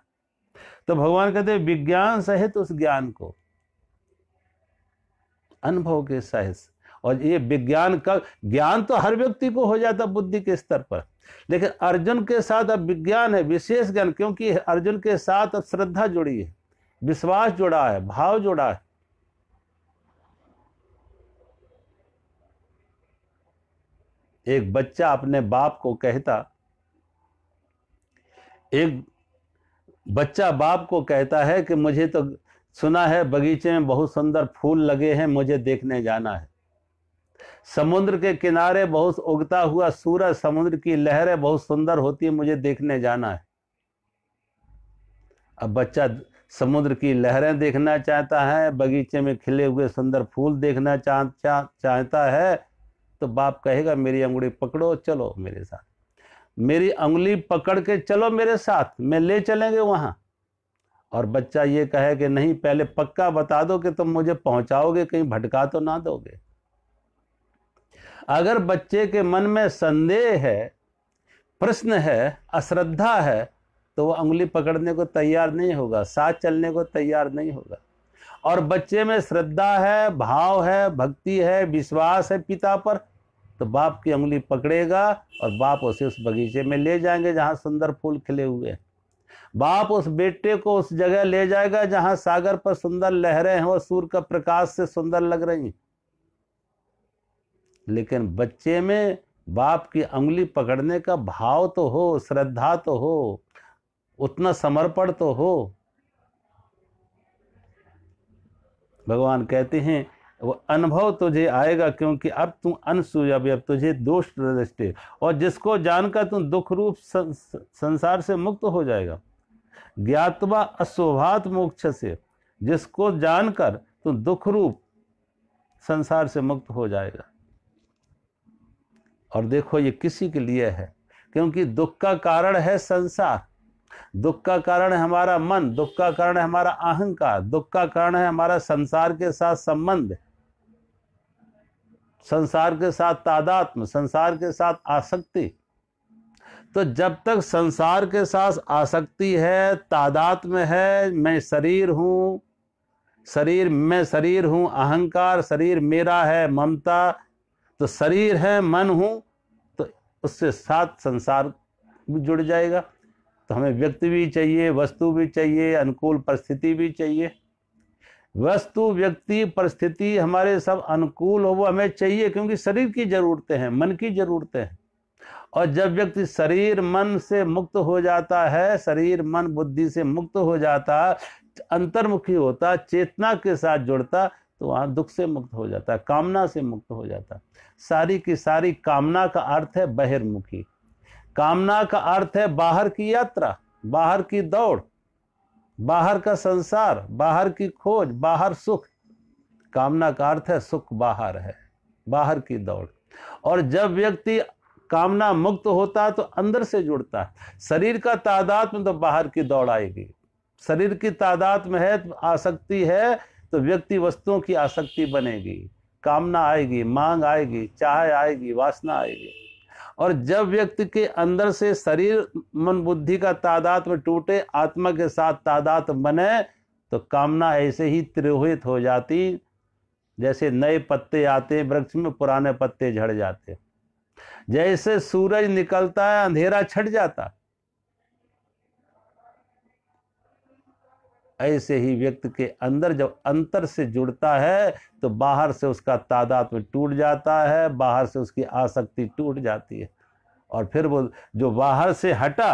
तो भगवान कहते हैं विज्ञान सहित उस ज्ञान को अनुभव के सहित और ये विज्ञान का ज्ञान तो हर व्यक्ति को हो जाता बुद्धि के स्तर पर लेकिन अर्जुन के साथ अब विज्ञान है विशेष ज्ञान क्योंकि अर्जुन के साथ अब श्रद्धा जुड़ी है विश्वास जुड़ा है भाव जुड़ा है एक बच्चा अपने बाप को कहता एक बच्चा बाप को कहता है कि मुझे तो सुना है बगीचे में बहुत सुंदर फूल लगे हैं मुझे देखने जाना है समुद्र के किनारे बहुत उगता हुआ सूरज समुद्र की लहरें बहुत सुंदर होती है मुझे देखने जाना है अब बच्चा समुद्र की लहरें देखना चाहता है बगीचे में खिले हुए सुंदर फूल देखना चाह चाहता है तो बाप कहेगा मेरी अंगुड़ी पकड़ो चलो मेरे साथ मेरी उंगली पकड़ के चलो मेरे साथ मैं ले चलेंगे वहाँ और बच्चा ये कहे कि नहीं पहले पक्का बता दो कि तुम मुझे पहुंचाओगे कहीं भटका तो ना दोगे अगर बच्चे के मन में संदेह है प्रश्न है अश्रद्धा है तो वो उंगली पकड़ने को तैयार नहीं होगा साथ चलने को तैयार नहीं होगा और बच्चे में श्रद्धा है भाव है भक्ति है विश्वास है पिता पर तो बाप की उंगली पकड़ेगा और बाप उसे उस बगीचे में ले जाएंगे जहाँ सुंदर फूल खिले हुए हैं बाप उस बेटे को उस जगह ले जाएगा जहाँ सागर पर सुंदर लहरें हैं और सूर्य का प्रकाश से सुंदर लग रही हैं लेकिन बच्चे में बाप की उंगली पकड़ने का भाव तो हो श्रद्धा तो हो उतना समर्पण तो हो भगवान कहते हैं वो अनुभव तुझे आएगा क्योंकि अब तू अनसूय अभी अब तुझे दोष दृष्टि और जिसको जानकर तू दुख रूप संसार से मुक्त हो जाएगा ज्ञातवा अशोभात मोक्ष से जिसको जानकर तू दुख रूप संसार से मुक्त हो जाएगा और देखो ये किसी के लिए है क्योंकि दुख का कारण है संसार दुख का कारण है हमारा मन दुख का कारण है हमारा अहंकार दुख का कारण है हमारा संसार के साथ संबंध संसार के साथ तादात्म संसार के साथ आसक्ति तो जब तक संसार के साथ आसक्ति है तादात्म है मैं शरीर हूँ शरीर मैं शरीर हूँ अहंकार शरीर मेरा है ममता तो शरीर है मन हूँ तो उससे साथ संसार भी जुड़ जाएगा तो हमें व्यक्ति भी चाहिए वस्तु भी चाहिए अनुकूल परिस्थिति भी चाहिए वस्तु व्यक्ति परिस्थिति हमारे सब अनुकूल हो वो हमें चाहिए क्योंकि शरीर की ज़रूरतें हैं मन की ज़रूरतें हैं और जब व्यक्ति शरीर मन से मुक्त हो जाता है शरीर मन बुद्धि से मुक्त हो जाता अंतर्मुखी होता चेतना के साथ जुड़ता तो वहाँ दुख से मुक्त हो जाता कामना से मुक्त हो जाता सारी की सारी कामना का अर्थ है बहिर्मुखी कामना का अर्थ है बाहर की यात्रा बाहर की दौड़ बाहर का संसार बाहर की खोज बाहर सुख कामना का अर्थ है सुख बाहर है बाहर की दौड़ और जब व्यक्ति कामना मुक्त होता है तो अंदर से जुड़ता है शरीर का तादाद में तो बाहर की दौड़ आएगी शरीर की तादाद में है तो आसक्ति है तो व्यक्ति वस्तुओं की आसक्ति बनेगी कामना आएगी मांग आएगी चाह आएगी वासना आएगी और जब व्यक्ति के अंदर से शरीर मन बुद्धि का तादात में टूटे आत्मा के साथ तादात बने तो कामना ऐसे ही त्रिहित हो जाती जैसे नए पत्ते आते वृक्ष में पुराने पत्ते झड़ जाते जैसे सूरज निकलता है अंधेरा छट जाता ऐसे ही व्यक्ति के अंदर जब अंतर से जुड़ता है तो बाहर से उसका तादाद में टूट जाता है बाहर से उसकी आसक्ति टूट जाती है और फिर वो जो बाहर से हटा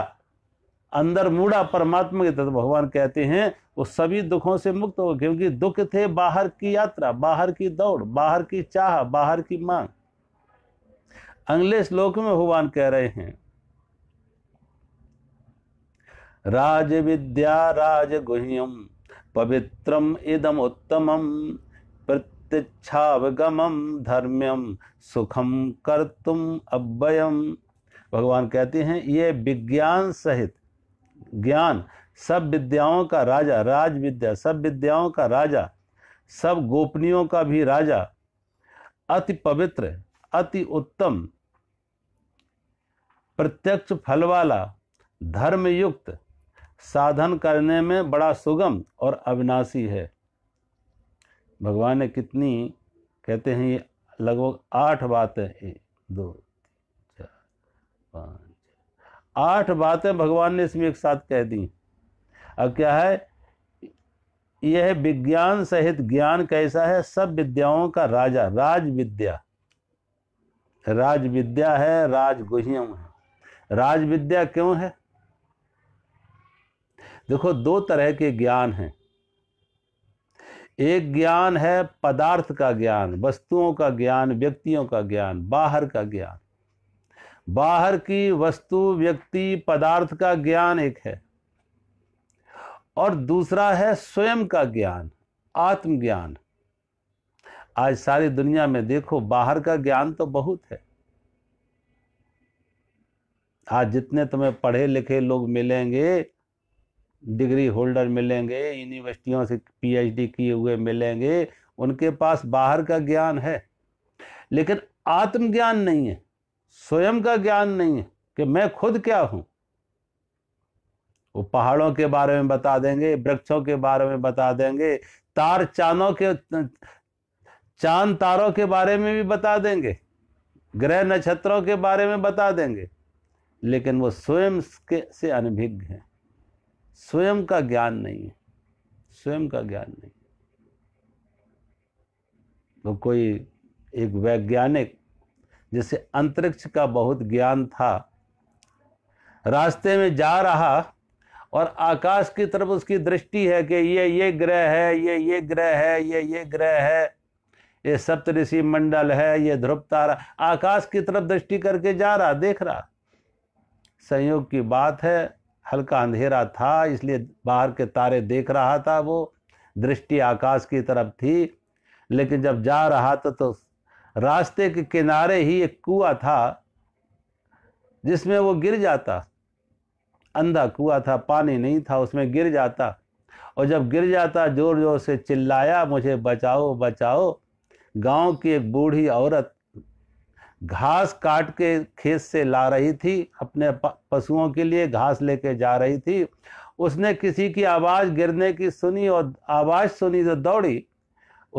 अंदर मुड़ा परमात्मा के तत्व तो भगवान कहते हैं वो सभी दुखों से मुक्त हो क्योंकि दुख थे बाहर की यात्रा बाहर की दौड़ बाहर की चाह बाहर की मांग अगले श्लोक में भगवान कह रहे हैं राज विद्या राज गुह्यम पवित्रम इदम उत्तम प्रत्यक्षावगम धर्म्यम सुखम कर्तुम अव्ययम भगवान कहते हैं ये विज्ञान सहित ज्ञान सब विद्याओं का राजा राज विद्या सब विद्याओं का राजा सब गोपनियों का भी राजा अति पवित्र अति उत्तम प्रत्यक्ष फल वाला धर्मयुक्त साधन करने में बड़ा सुगम और अविनाशी है भगवान ने कितनी कहते हैं ये लगभग आठ बातें एक दो चार पाँच आठ बातें भगवान ने इसमें एक साथ कह दी अब क्या है यह विज्ञान सहित ज्ञान कैसा है सब विद्याओं का राजा राज विद्या राज विद्या है राजगुह्यम है राज विद्या क्यों है देखो दो तरह के ज्ञान हैं एक ज्ञान है पदार्थ का ज्ञान वस्तुओं का ज्ञान व्यक्तियों का ज्ञान बाहर का ज्ञान बाहर की वस्तु व्यक्ति पदार्थ का ज्ञान एक है और दूसरा है स्वयं का ज्ञान आत्मज्ञान आज सारी दुनिया में देखो बाहर का ज्ञान तो बहुत है आज जितने तुम्हें पढ़े लिखे लोग मिलेंगे डिग्री होल्डर मिलेंगे यूनिवर्सिटियों से पीएचडी किए हुए मिलेंगे उनके पास बाहर का ज्ञान है लेकिन आत्मज्ञान नहीं है स्वयं का ज्ञान नहीं है कि मैं खुद क्या हूं वो पहाड़ों के बारे में बता देंगे वृक्षों के बारे में बता देंगे तार चांदों के चांद तारों के बारे में भी बता देंगे ग्रह नक्षत्रों के बारे में बता देंगे लेकिन वो स्वयं के से अनभिज्ञ हैं स्वयं का ज्ञान नहीं है स्वयं का ज्ञान नहीं तो कोई एक वैज्ञानिक जिसे अंतरिक्ष का बहुत ज्ञान था रास्ते में जा रहा और आकाश की तरफ उसकी दृष्टि है कि ये ये ग्रह है ये ये ग्रह है ये ये ग्रह है ये सप्तऋषि मंडल है ये ध्रुव तारा आकाश की तरफ दृष्टि करके जा रहा देख रहा संयोग की बात है हल्का अंधेरा था इसलिए बाहर के तारे देख रहा था वो दृष्टि आकाश की तरफ थी लेकिन जब जा रहा था तो रास्ते के किनारे ही एक कुआ था जिसमें वो गिर जाता अंधा कुआ था पानी नहीं था उसमें गिर जाता और जब गिर जाता जोर जोर से चिल्लाया मुझे बचाओ बचाओ गांव की एक बूढ़ी औरत घास काट के खेत से ला रही थी अपने पशुओं के लिए घास लेके जा रही थी उसने किसी की आवाज़ गिरने की सुनी और आवाज़ सुनी तो दौड़ी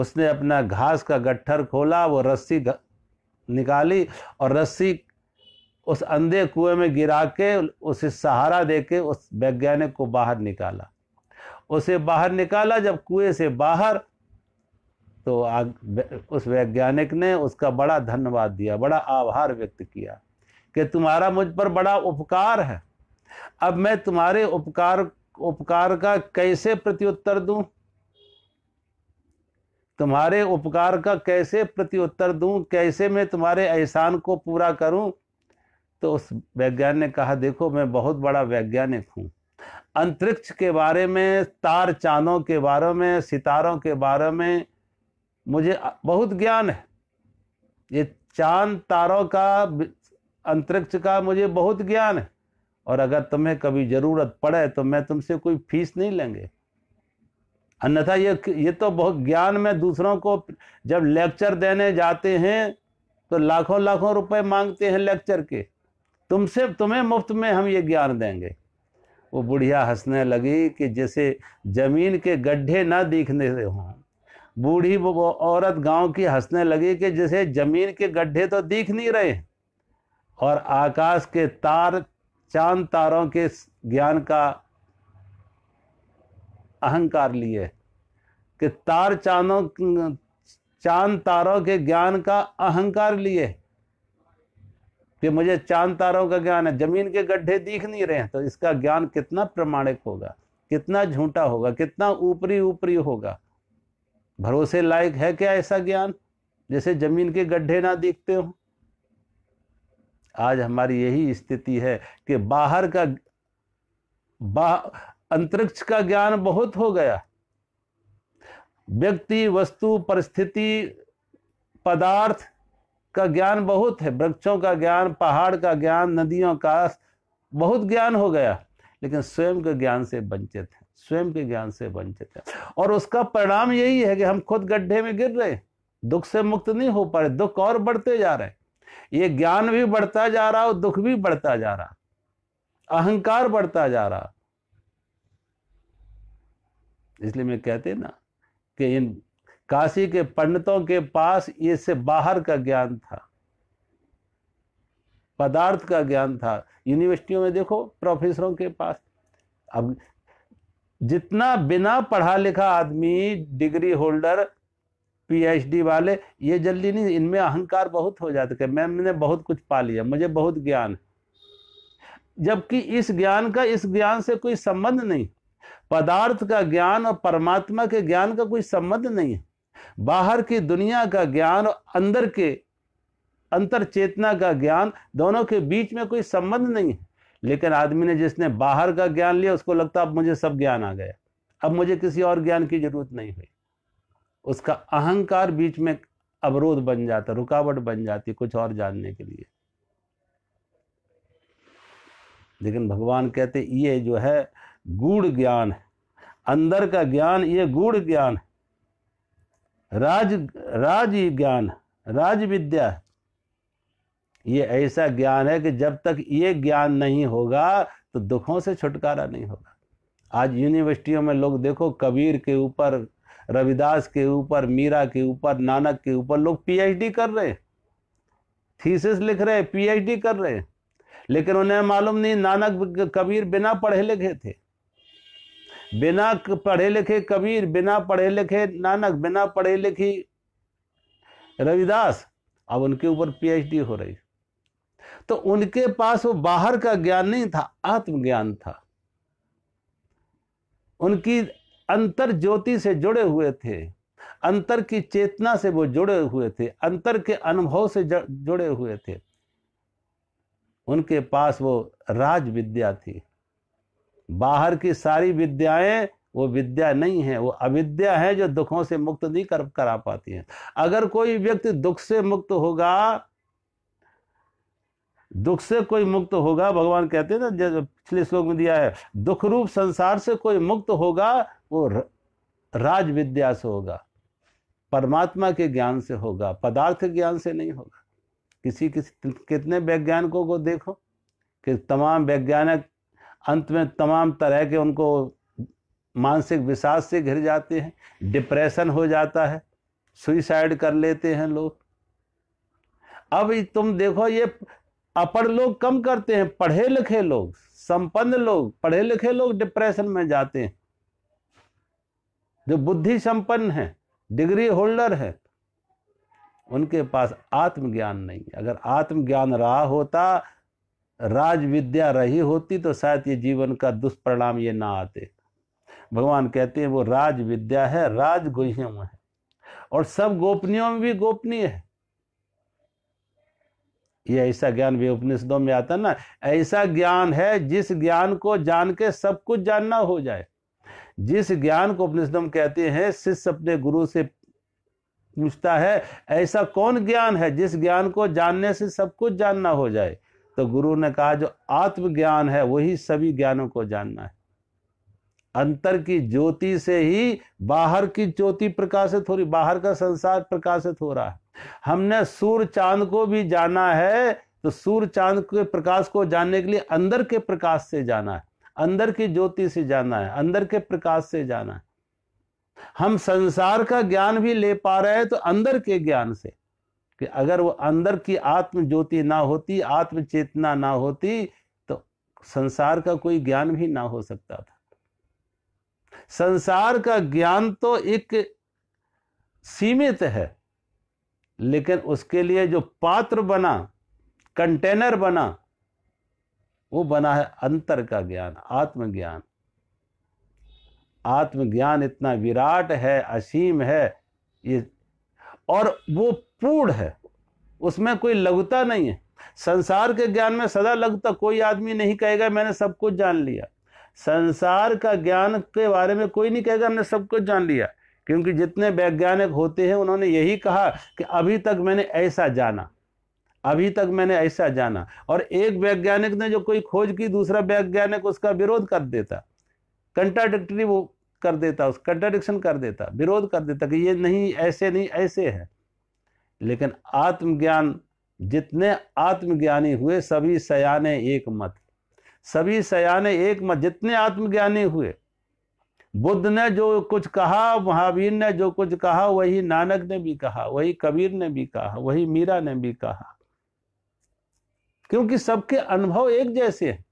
उसने अपना घास का गट्ठर खोला वो रस्सी निकाली और रस्सी उस अंधे कुएं में गिरा के उसे सहारा दे के उस वैज्ञानिक को बाहर निकाला उसे बाहर निकाला जब कुएं से बाहर तो आग उस वैज्ञानिक ने उसका बड़ा धन्यवाद दिया बड़ा आभार व्यक्त किया कि तुम्हारा मुझ पर बड़ा उपकार है अब मैं तुम्हारे उपकार उपकार का कैसे प्रत्युत्तर दूं तुम्हारे उपकार का कैसे प्रत्युत्तर दूं कैसे मैं तुम्हारे एहसान को पूरा करूं तो उस वैज्ञानिक ने कहा देखो मैं बहुत बड़ा वैज्ञानिक हूं अंतरिक्ष के बारे में तार चांदों के बारे में सितारों के बारे में मुझे बहुत ज्ञान है ये चांद तारों का अंतरिक्ष का मुझे बहुत ज्ञान है और अगर तुम्हें कभी ज़रूरत पड़े तो मैं तुमसे कोई फीस नहीं लेंगे अन्यथा ये ये तो बहुत ज्ञान में दूसरों को जब लेक्चर देने जाते हैं तो लाखों लाखों रुपए मांगते हैं लेक्चर के तुमसे तुम्हें मुफ्त में हम ये ज्ञान देंगे वो बुढ़िया हंसने लगी कि जैसे ज़मीन के गड्ढे ना दिखने से हों बूढ़ी वो औरत गांव की हंसने लगी कि जिसे जमीन के गड्ढे तो दिख नहीं रहे और आकाश के तार चांद तारों के ज्ञान का अहंकार लिए कि तार चांदों चांद तारों के ज्ञान का अहंकार लिए कि मुझे चांद तारों का ज्ञान है जमीन के गड्ढे दिख नहीं रहे हैं तो इसका ज्ञान कितना प्रमाणिक होगा कितना झूठा होगा कितना ऊपरी ऊपरी होगा भरोसे लायक है क्या ऐसा ज्ञान जैसे जमीन के गड्ढे ना देखते हो आज हमारी यही स्थिति है कि बाहर का बा अंतरिक्ष का ज्ञान बहुत हो गया व्यक्ति वस्तु परिस्थिति पदार्थ का ज्ञान बहुत है वृक्षों का ज्ञान पहाड़ का ज्ञान नदियों का बहुत ज्ञान हो गया लेकिन स्वयं के ज्ञान से वंचित है स्वयं के ज्ञान से वंचित है और उसका परिणाम यही है कि हम खुद गड्ढे में गिर रहे दुख से मुक्त नहीं हो पा रहे दुख और बढ़ते जा रहे ये ज्ञान भी बढ़ता जा रहा और दुख भी बढ़ता जा रहा अहंकार बढ़ता जा रहा इसलिए मैं कहते ना कि इन काशी के पंडितों के पास ये से बाहर का ज्ञान था पदार्थ का ज्ञान था यूनिवर्सिटियों में देखो प्रोफेसरों के पास अब जितना बिना पढ़ा लिखा आदमी डिग्री होल्डर पीएचडी वाले ये जल्दी नहीं इनमें अहंकार बहुत हो जाता है मैंने बहुत कुछ पा लिया मुझे बहुत ज्ञान जबकि इस ज्ञान का इस ज्ञान से कोई संबंध नहीं पदार्थ का ज्ञान और परमात्मा के ज्ञान का कोई संबंध नहीं है बाहर की दुनिया का ज्ञान और अंदर के अंतर चेतना का ज्ञान दोनों के बीच में कोई संबंध नहीं है लेकिन आदमी ने जिसने बाहर का ज्ञान लिया उसको लगता अब मुझे सब ज्ञान आ गया अब मुझे किसी और ज्ञान की जरूरत नहीं हुई उसका अहंकार बीच में अवरोध बन जाता रुकावट बन जाती कुछ और जानने के लिए लेकिन भगवान कहते ये जो है गूढ़ ज्ञान है अंदर का ज्ञान ये गूढ़ ज्ञान राज राज ज्ञान राज विद्या है ये ऐसा ज्ञान है कि जब तक ये ज्ञान नहीं होगा तो दुखों से छुटकारा नहीं होगा आज यूनिवर्सिटियों में लोग देखो कबीर के ऊपर रविदास के ऊपर मीरा के ऊपर नानक के ऊपर लोग पीएचडी कर रहे थीसिस लिख रहे पीएचडी कर रहे लेकिन उन्हें मालूम नहीं नानक कबीर बिना पढ़े लिखे थे बिना पढ़े लिखे कबीर बिना पढ़े लिखे नानक बिना पढ़े लिखी रविदास अब उनके ऊपर पीएचडी हो रही तो उनके पास वो बाहर का ज्ञान नहीं था आत्मज्ञान था उनकी अंतर ज्योति से जुड़े हुए थे अंतर की चेतना से वो जुड़े हुए थे अंतर के अनुभव से जुड़े हुए थे उनके पास वो राज विद्या थी बाहर की सारी विद्याएं वो विद्या नहीं है वो अविद्या है जो दुखों से मुक्त नहीं कर करा पाती है अगर कोई व्यक्ति दुख से मुक्त होगा दुख से कोई मुक्त होगा भगवान कहते हैं ना पिछले श्लोक में दिया है दुख रूप संसार से कोई मुक्त होगा वो राज विद्या से होगा परमात्मा के ज्ञान से होगा पदार्थ ज्ञान से नहीं होगा किसी किसी कितने वैज्ञानिकों को देखो कि तमाम वैज्ञानिक अंत में तमाम तरह के उनको मानसिक विशास से घिर जाते हैं डिप्रेशन हो जाता है सुइसाइड कर लेते हैं लोग अब तुम देखो ये अपर लोग कम करते हैं पढ़े लिखे लोग संपन्न लोग पढ़े लिखे लोग डिप्रेशन में जाते हैं जो बुद्धि संपन्न है डिग्री होल्डर है उनके पास आत्मज्ञान नहीं अगर आत्मज्ञान रहा होता राज विद्या रही होती तो शायद ये जीवन का दुष्परिणाम ये ना आते भगवान कहते हैं वो राज विद्या है राज गुह्यम है और सब गोपनीयों में भी गोपनीय है ये ऐसा ज्ञान भी उपनिषदों में आता ना ऐसा ज्ञान है जिस ज्ञान को जान के सब कुछ जानना हो जाए जिस ज्ञान को उपनिषदम कहते हैं शिष्य अपने गुरु से पूछता है ऐसा कौन ज्ञान है जिस ज्ञान को जानने से सब कुछ जानना हो जाए तो गुरु ने कहा जो आत्मज्ञान है वही सभी ज्ञानों को जानना है अंतर की ज्योति से ही बाहर की ज्योति प्रकाशित हो रही बाहर का संसार प्रकाशित हो रहा है हमने सूर्य चांद को भी जाना है तो सूर्य चांद के प्रकाश को जानने के लिए अंदर के प्रकाश से जाना है अंदर की ज्योति से जाना है अंदर के प्रकाश से जाना है हम संसार का ज्ञान भी ले पा रहे हैं तो अंदर के ज्ञान से कि अगर वो अंदर की आत्म ज्योति ना होती आत्म चेतना ना होती तो संसार का कोई ज्ञान भी ना हो सकता था संसार का ज्ञान तो एक सीमित है लेकिन उसके लिए जो पात्र बना कंटेनर बना वो बना है अंतर का ज्ञान आत्मज्ञान आत्मज्ञान इतना विराट है असीम है ये और वो पूर्ण है उसमें कोई लघुता नहीं है संसार के ज्ञान में सदा लगता कोई आदमी नहीं कहेगा मैंने सब कुछ जान लिया संसार का ज्ञान के बारे में कोई नहीं कहेगा हमने सब कुछ जान लिया क्योंकि जितने वैज्ञानिक होते हैं उन्होंने यही कहा कि अभी तक मैंने ऐसा जाना अभी तक मैंने ऐसा जाना और एक वैज्ञानिक ने जो कोई खोज की दूसरा वैज्ञानिक उसका विरोध कर देता कंट्राडिक्टरी वो कर देता उस कंट्राडिक्शन कर देता विरोध कर देता कि ये नहीं ऐसे नहीं ऐसे है लेकिन आत्मज्ञान जितने आत्मज्ञानी हुए सभी सयाने एक मत सभी सयाने एक मत जितने आत्मज्ञानी हुए बुद्ध ने जो कुछ कहा महावीर ने जो कुछ कहा वही नानक ने भी कहा वही कबीर ने भी कहा वही मीरा ने भी कहा क्योंकि सबके अनुभव एक जैसे हैं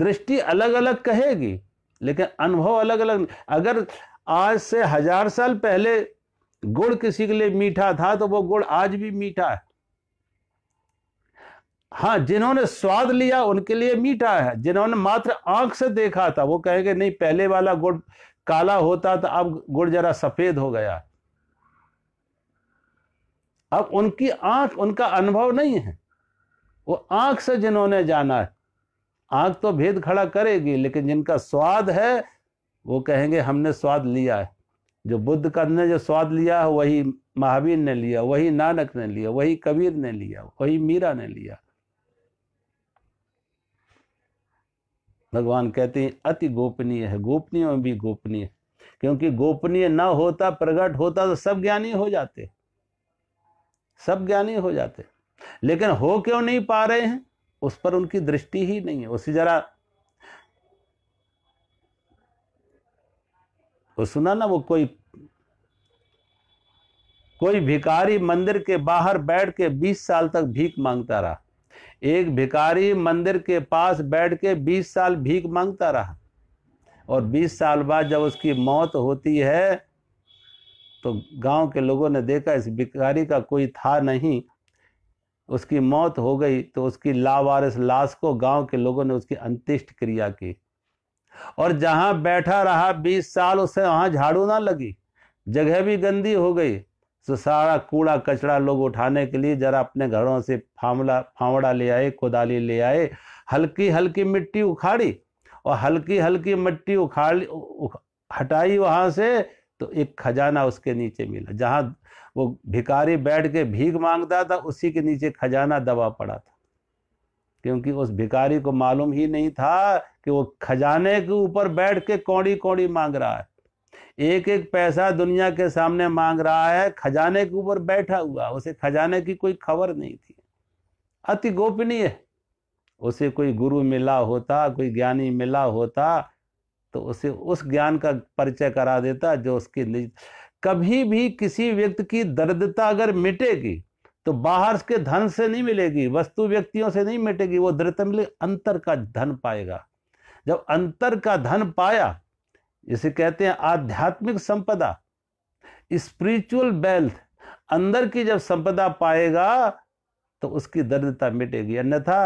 दृष्टि अलग अलग कहेगी लेकिन अनुभव अलग अलग अगर आज से हजार साल पहले गुड़ किसी के लिए मीठा था तो वो गुड़ आज भी मीठा है हाँ जिन्होंने स्वाद लिया उनके लिए मीठा है जिन्होंने मात्र आंख से देखा था वो कहेंगे नहीं पहले वाला गुड़ काला होता था अब गुड़ जरा सफेद हो गया अब उनकी आंख उनका अनुभव नहीं है वो आंख से जिन्होंने जाना है आंख तो भेद खड़ा करेगी लेकिन जिनका स्वाद है वो कहेंगे हमने स्वाद लिया है जो बुद्ध का ने जो स्वाद लिया है वही महावीर ने लिया वही नानक ने लिया वही कबीर ने लिया वही मीरा ने लिया भगवान कहते हैं अति गोपनीय है गोपनीय में भी गोपनीय क्योंकि गोपनीय ना होता प्रकट होता तो सब ज्ञानी हो जाते सब ज्ञानी हो जाते लेकिन हो क्यों नहीं पा रहे हैं उस पर उनकी दृष्टि ही नहीं है उसे जरा वो सुना ना वो कोई कोई भिकारी मंदिर के बाहर बैठ के बीस साल तक भीख मांगता रहा एक भिकारी मंदिर के पास बैठ के 20 साल भीख मांगता रहा और 20 साल बाद जब उसकी मौत होती है तो गांव के लोगों ने देखा इस भिकारी का कोई था नहीं उसकी मौत हो गई तो उसकी लावारिस लाश को गांव के लोगों ने उसकी अंत्येष्ट क्रिया की और जहां बैठा रहा 20 साल उसे वहां झाड़ू ना लगी जगह भी गंदी हो गई तो सारा कूड़ा कचरा लोग उठाने के लिए जरा अपने घरों से फावड़ा फावड़ा ले आए कोदाली ले आए हल्की हल्की मिट्टी उखाड़ी और हल्की हल्की मिट्टी उखाड़ हटाई वहाँ से तो एक खजाना उसके नीचे मिला जहाँ वो भिकारी बैठ के भीख मांगता था उसी के नीचे खजाना दबा पड़ा था क्योंकि उस भिकारी को मालूम ही नहीं था कि वो खजाने के ऊपर बैठ के कौड़ी कौड़ी मांग रहा है एक एक पैसा दुनिया के सामने मांग रहा है खजाने के ऊपर बैठा हुआ उसे खजाने की कोई खबर नहीं थी अति गोपनीय उसे कोई गुरु मिला होता कोई ज्ञानी मिला होता तो उसे उस ज्ञान का परिचय करा देता जो उसकी निज कभी भी किसी व्यक्ति की दर्दता अगर मिटेगी तो बाहर के धन से नहीं मिलेगी वस्तु व्यक्तियों से नहीं मिटेगी वो दृढ़ता मिले अंतर का धन पाएगा जब अंतर का धन पाया इसे कहते हैं आध्यात्मिक संपदा स्पिरिचुअल वेल्थ अंदर की जब संपदा पाएगा तो उसकी दर्दता मिटेगी अन्यथा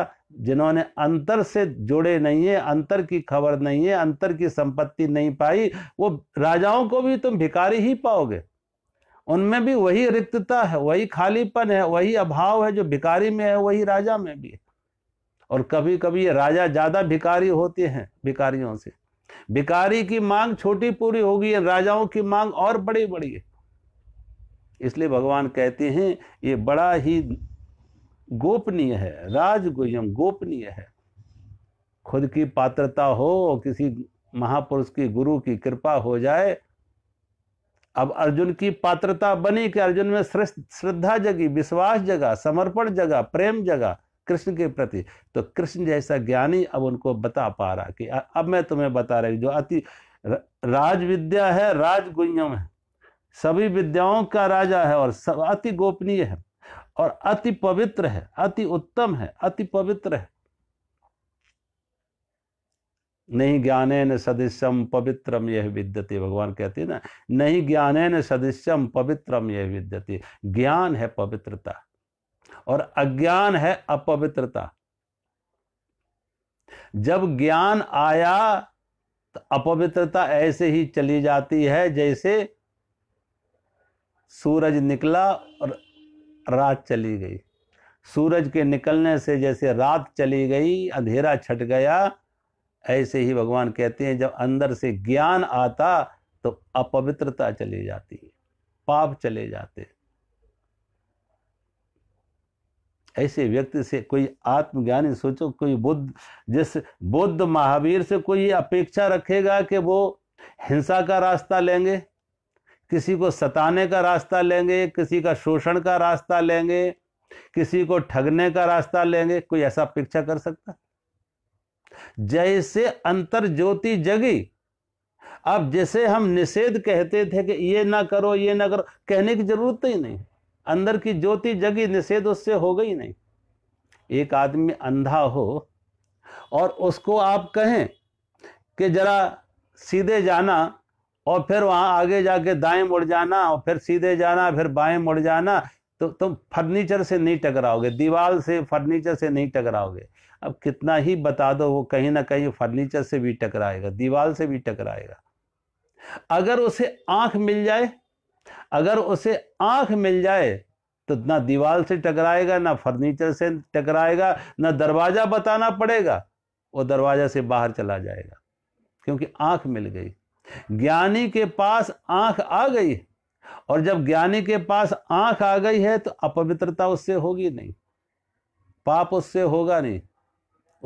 जिन्होंने अंतर से जुड़े नहीं है अंतर की खबर नहीं है अंतर की संपत्ति नहीं पाई वो राजाओं को भी तुम भिकारी ही पाओगे उनमें भी वही रिक्तता है वही खालीपन है वही अभाव है जो भिकारी में है वही राजा में भी है और कभी कभी ये राजा ज़्यादा भिकारी होते हैं भिकारियों से भिकारी की मांग छोटी पूरी होगी राजाओं की मांग और बड़ी बड़ी है इसलिए भगवान कहते हैं ये बड़ा ही गोपनीय है राजगुह्यम गोपनीय है खुद की पात्रता हो किसी महापुरुष की गुरु की कृपा हो जाए अब अर्जुन की पात्रता बनी कि अर्जुन में श्रद्धा जगी विश्वास जगा समर्पण जगा प्रेम जगा कृष्ण के प्रति तो कृष्ण जैसा ज्ञानी अब उनको बता पा रहा कि अब मैं तुम्हें बता रही जो अति राज विद्या है राजगुह्यम है सभी विद्याओं का राजा है और सब अति गोपनीय है और अति पवित्र है अति उत्तम है अति पवित्र है नहीं ज्ञाने न सदृश्यम पवित्रम यह विद्यति भगवान कहते हैं ना नहीं ज्ञाने न सदृश्यम पवित्रम यह विद्यति ज्ञान है पवित्रता और अज्ञान है अपवित्रता जब ज्ञान आया तो अपवित्रता ऐसे ही चली जाती है जैसे सूरज निकला और रात चली गई सूरज के निकलने से जैसे रात चली गई अंधेरा छट गया ऐसे ही भगवान कहते हैं जब अंदर से ज्ञान आता तो अपवित्रता चली जाती है पाप चले जाते हैं ऐसे व्यक्ति से कोई आत्मज्ञानी सोचो कोई बुद्ध जिस बुद्ध महावीर से कोई अपेक्षा रखेगा कि वो हिंसा का रास्ता लेंगे किसी को सताने का रास्ता लेंगे किसी का शोषण का रास्ता लेंगे किसी को ठगने का रास्ता लेंगे कोई ऐसा अपेक्षा कर सकता जैसे अंतर ज्योति जगी अब जैसे हम निषेध कहते थे कि ये ना करो ये ना करो कहने की जरूरत ही नहीं अंदर की ज्योति जगी निषेध उससे हो गई नहीं एक आदमी अंधा हो और उसको आप कहें कि जरा सीधे जाना और फिर वहाँ आगे जाके दाएं मुड़ जाना और फिर सीधे जाना फिर बाएं मुड़ जाना तो तुम फर्नीचर से नहीं टकराओगे दीवार से फर्नीचर से नहीं टकराओगे अब कितना ही बता दो वो कहीं ना कहीं फर्नीचर से भी टकराएगा दीवार से भी टकराएगा अगर उसे आंख मिल जाए अगर उसे आंख मिल जाए तो ना दीवार से टकराएगा ना फर्नीचर से टकराएगा ना दरवाज़ा बताना पड़ेगा वो दरवाज़ा से बाहर चला जाएगा क्योंकि आंख मिल गई ज्ञानी के पास आंख आ गई और जब ज्ञानी के पास आंख आ गई है तो अपवित्रता उससे होगी नहीं पाप उससे होगा नहीं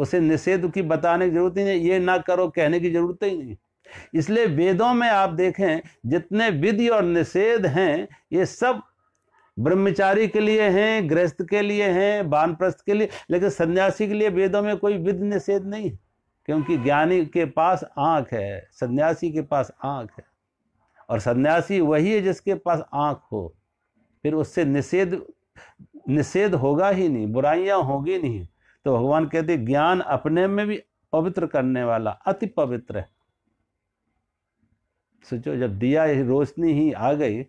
उसे निषेध की बताने की जरूरत ही नहीं ये ना करो कहने की जरूरत ही नहीं इसलिए वेदों में आप देखें जितने विधि और निषेध हैं ये सब ब्रह्मचारी के लिए हैं गृहस्थ के लिए हैं बानप्रस्थ के लिए लेकिन सन्यासी के लिए वेदों में कोई विधि निषेध नहीं क्योंकि ज्ञानी के पास आँख है सन्यासी के पास आँख है और सन्यासी वही है जिसके पास आँख हो फिर उससे निषेध निषेध होगा ही नहीं बुराइयाँ होगी नहीं तो भगवान कहते ज्ञान अपने में भी पवित्र करने वाला अति पवित्र है सोचो जब दिया ही रोशनी ही आ गई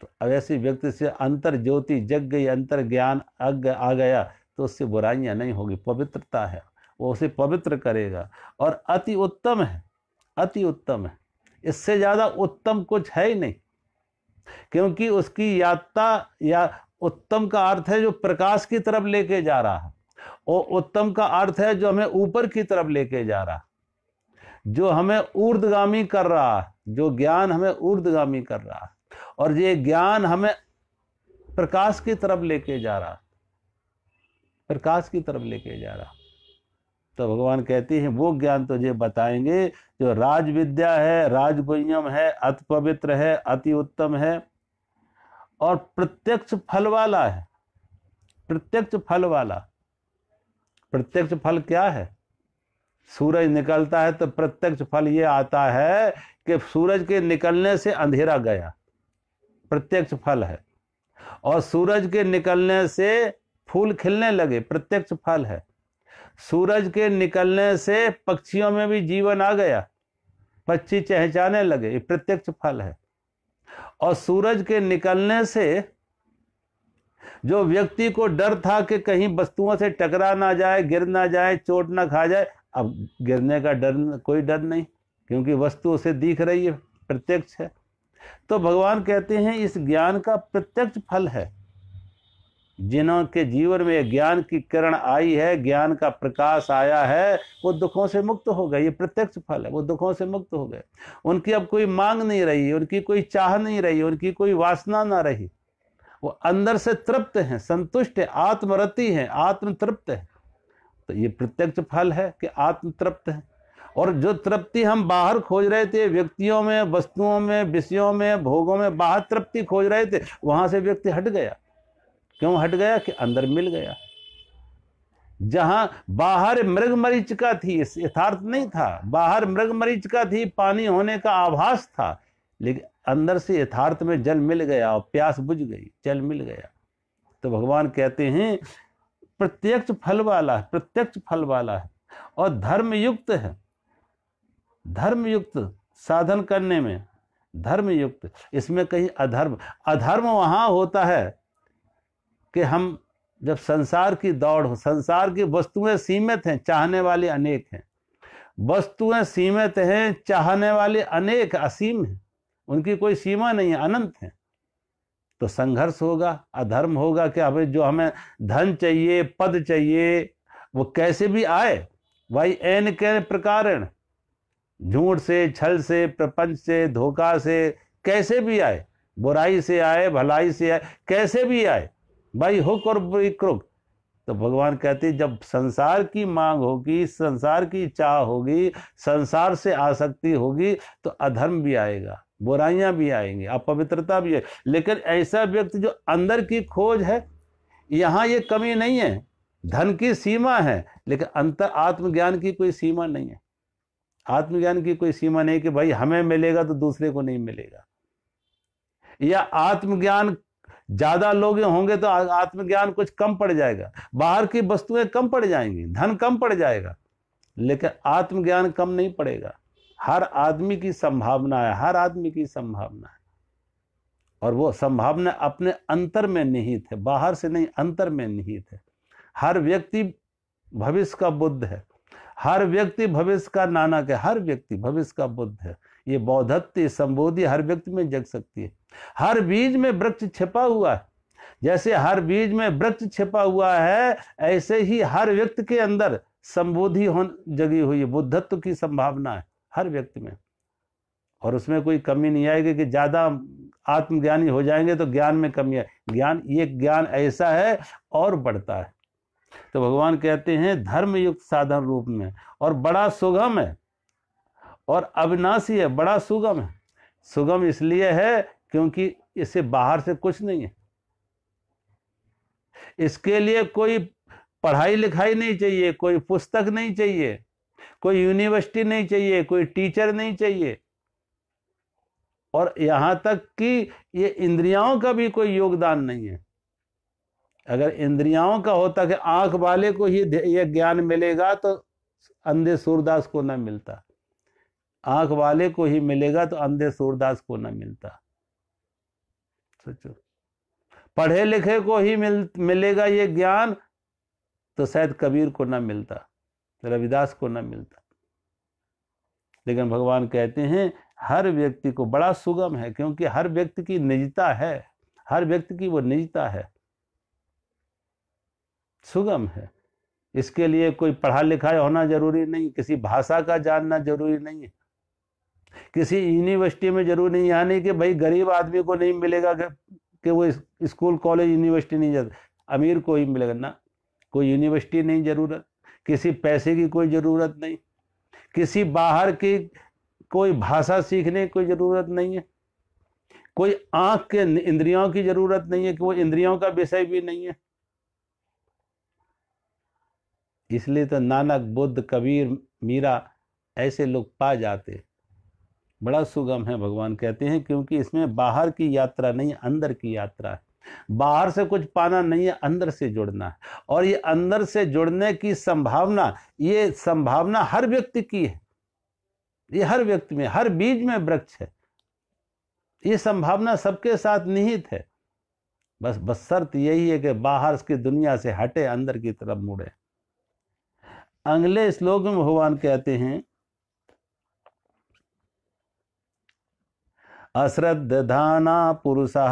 तो ऐसे व्यक्ति से अंतर ज्योति जग गई अंतर ज्ञान अग आ गया तो उससे बुराइयाँ नहीं होगी पवित्रता है वो उसे पवित्र करेगा और अति उत्तम है अति उत्तम है इससे ज़्यादा उत्तम कुछ है ही नहीं क्योंकि उसकी यात्रा या उत्तम का अर्थ है जो प्रकाश की तरफ लेके जा रहा है और उत्तम का अर्थ है जो हमें ऊपर की तरफ लेके जा रहा है जो हमें ऊर्दगामी कर रहा है जो ज्ञान हमें ऊर्दगामी कर रहा और ये ज्ञान हमें प्रकाश की तरफ लेके जा रहा प्रकाश की तरफ लेके जा रहा तो भगवान कहते हैं वो ज्ञान तुझे बताएंगे जो राज विद्या है राजगुयम है अति पवित्र है अति उत्तम है और प्रत्यक्ष फल वाला है प्रत्यक्ष फल वाला प्रत्यक्ष फल क्या है सूरज निकलता है तो प्रत्यक्ष फल ये आता है कि सूरज के निकलने से अंधेरा गया प्रत्यक्ष फल है और सूरज के निकलने से फूल खिलने लगे प्रत्यक्ष फल है सूरज के निकलने से पक्षियों में भी जीवन आ गया पक्षी चहचाने लगे ये प्रत्यक्ष फल है और सूरज के निकलने से जो व्यक्ति को डर था कि कहीं वस्तुओं से टकरा ना जाए गिर ना जाए चोट ना खा जाए अब गिरने का डर कोई डर नहीं क्योंकि वस्तु उसे दिख रही है प्रत्यक्ष है तो भगवान कहते हैं इस ज्ञान का प्रत्यक्ष फल है जिन्हों के जीवन में ज्ञान की किरण आई है ज्ञान का प्रकाश आया है वो दुखों से मुक्त हो गए ये प्रत्यक्ष फल है वो दुखों से मुक्त हो गए उनकी अब कोई मांग नहीं रही उनकी कोई चाह नहीं रही उनकी कोई वासना ना रही वो अंदर से तृप्त हैं संतुष्ट हैं आत्मरति हैं आत्म तृप्त हैं तो ये प्रत्यक्ष फल है कि आत्म तृप्त है और जो तृप्ति हम बाहर खोज रहे थे व्यक्तियों में वस्तुओं में विषयों में भोगों में बाहर तृप्ति खोज रहे थे वहां से व्यक्ति हट गया क्यों हट गया कि अंदर मिल गया जहां बाहर मृग मरीच का थी यथार्थ नहीं था बाहर मृग मरीच का थी पानी होने का आभास था लेकिन अंदर से यथार्थ में जल मिल गया और प्यास बुझ गई जल मिल गया तो भगवान कहते हैं प्रत्यक्ष फल वाला है प्रत्यक्ष फल वाला है और धर्मयुक्त है धर्मयुक्त साधन करने में धर्मयुक्त इसमें कहीं अधर्म अधर्म वहाँ होता है कि हम जब संसार की दौड़ हो संसार की वस्तुएं सीमित हैं चाहने वाले अनेक हैं वस्तुएं सीमित हैं चाहने वाले अनेक असीम हैं उनकी कोई सीमा नहीं है अनंत हैं तो संघर्ष होगा अधर्म होगा कि हमें जो हमें धन चाहिए पद चाहिए वो कैसे भी आए भाई एन के प्रकार झूठ से छल से प्रपंच से धोखा से कैसे भी आए बुराई से आए भलाई से आए कैसे भी आए भाई हुक और क्रुक तो भगवान कहते जब संसार की मांग होगी संसार की चाह होगी संसार से आसक्ति होगी तो अधर्म भी आएगा बुराइयां भी आएंगी अपवित्रता भी है लेकिन ऐसा व्यक्ति जो अंदर की खोज है यहाँ ये कमी नहीं है धन की सीमा है लेकिन अंतर आत्मज्ञान की कोई सीमा नहीं है आत्मज्ञान की कोई सीमा नहीं कि भाई हमें मिलेगा तो दूसरे को नहीं मिलेगा या आत्मज्ञान ज्यादा लोग होंगे तो आत्मज्ञान कुछ कम पड़ जाएगा बाहर की वस्तुएं कम पड़ जाएंगी धन कम पड़ जाएगा लेकिन आत्मज्ञान कम नहीं पड़ेगा हर आदमी की संभावना है हर आदमी की संभावना है और वो संभावना अपने अंतर में निहित है बाहर से नहीं अंतर में निहित है हर व्यक्ति भविष्य का बुद्ध है हर व्यक्ति भविष्य का नानक है हर व्यक्ति भविष्य का बुद्ध है ये बौद्धत्व संबोधि हर व्यक्ति में जग सकती है हर बीज में वृक्ष छिपा हुआ है जैसे हर बीज में वृक्ष छिपा हुआ है ऐसे ही हर व्यक्ति के अंदर संबोधि हो जगी हुई है बुद्धत्व की संभावना है हर व्यक्ति में और उसमें कोई कमी नहीं आएगी कि ज़्यादा आत्मज्ञानी हो जाएंगे तो ज्ञान में कमी आए ज्ञान ये ज्ञान ऐसा है और बढ़ता है तो भगवान कहते हैं धर्म युक्त साधन रूप में और बड़ा सुगम है और अविनाशी है बड़ा सुगम है सुगम इसलिए है क्योंकि इसे बाहर से कुछ नहीं है इसके लिए कोई पढ़ाई लिखाई नहीं चाहिए कोई पुस्तक नहीं चाहिए कोई यूनिवर्सिटी नहीं चाहिए कोई टीचर नहीं चाहिए और यहां तक कि ये इंद्रियाओं का भी कोई योगदान नहीं है अगर इंद्रियाओं का होता कि आंख वाले को ही ये ज्ञान मिलेगा तो अंधे सूरदास को ना मिलता आंख वाले को ही मिलेगा तो अंधे सूरदास को ना मिलता सोचो पढ़े लिखे को ही मिल मिलेगा ये ज्ञान तो शायद कबीर को ना मिलता रविदास को न मिलता लेकिन भगवान कहते हैं हर व्यक्ति को बड़ा सुगम है क्योंकि हर व्यक्ति की निजता है हर व्यक्ति की वो निजता है सुगम है इसके लिए कोई पढ़ा लिखा होना जरूरी नहीं किसी भाषा का जानना जरूरी नहीं है किसी यूनिवर्सिटी में जरूरी नहीं यानी कि भाई गरीब आदमी को नहीं मिलेगा कि वो स्कूल कॉलेज यूनिवर्सिटी नहीं जाता अमीर को ही मिलेगा ना कोई यूनिवर्सिटी नहीं जरूरत किसी पैसे की कोई ज़रूरत नहीं किसी बाहर की कोई भाषा सीखने की कोई ज़रूरत नहीं है कोई आँख के इंद्रियों की ज़रूरत नहीं है कि वो इंद्रियों का विषय भी नहीं है इसलिए तो नानक बुद्ध कबीर मीरा ऐसे लोग पा जाते बड़ा सुगम है भगवान कहते हैं क्योंकि इसमें बाहर की यात्रा नहीं अंदर की यात्रा है बाहर से कुछ पाना नहीं है अंदर से जुड़ना है और ये अंदर से जुड़ने की संभावना ये संभावना हर व्यक्ति की है ये हर व्यक्ति में हर बीज में वृक्ष है ये संभावना सबके साथ निहित है बस बस शर्त यही है कि बाहर की दुनिया से हटे अंदर की तरफ मुड़े अगले श्लोक में भगवान कहते हैं अश्रद्धाना पुरुषा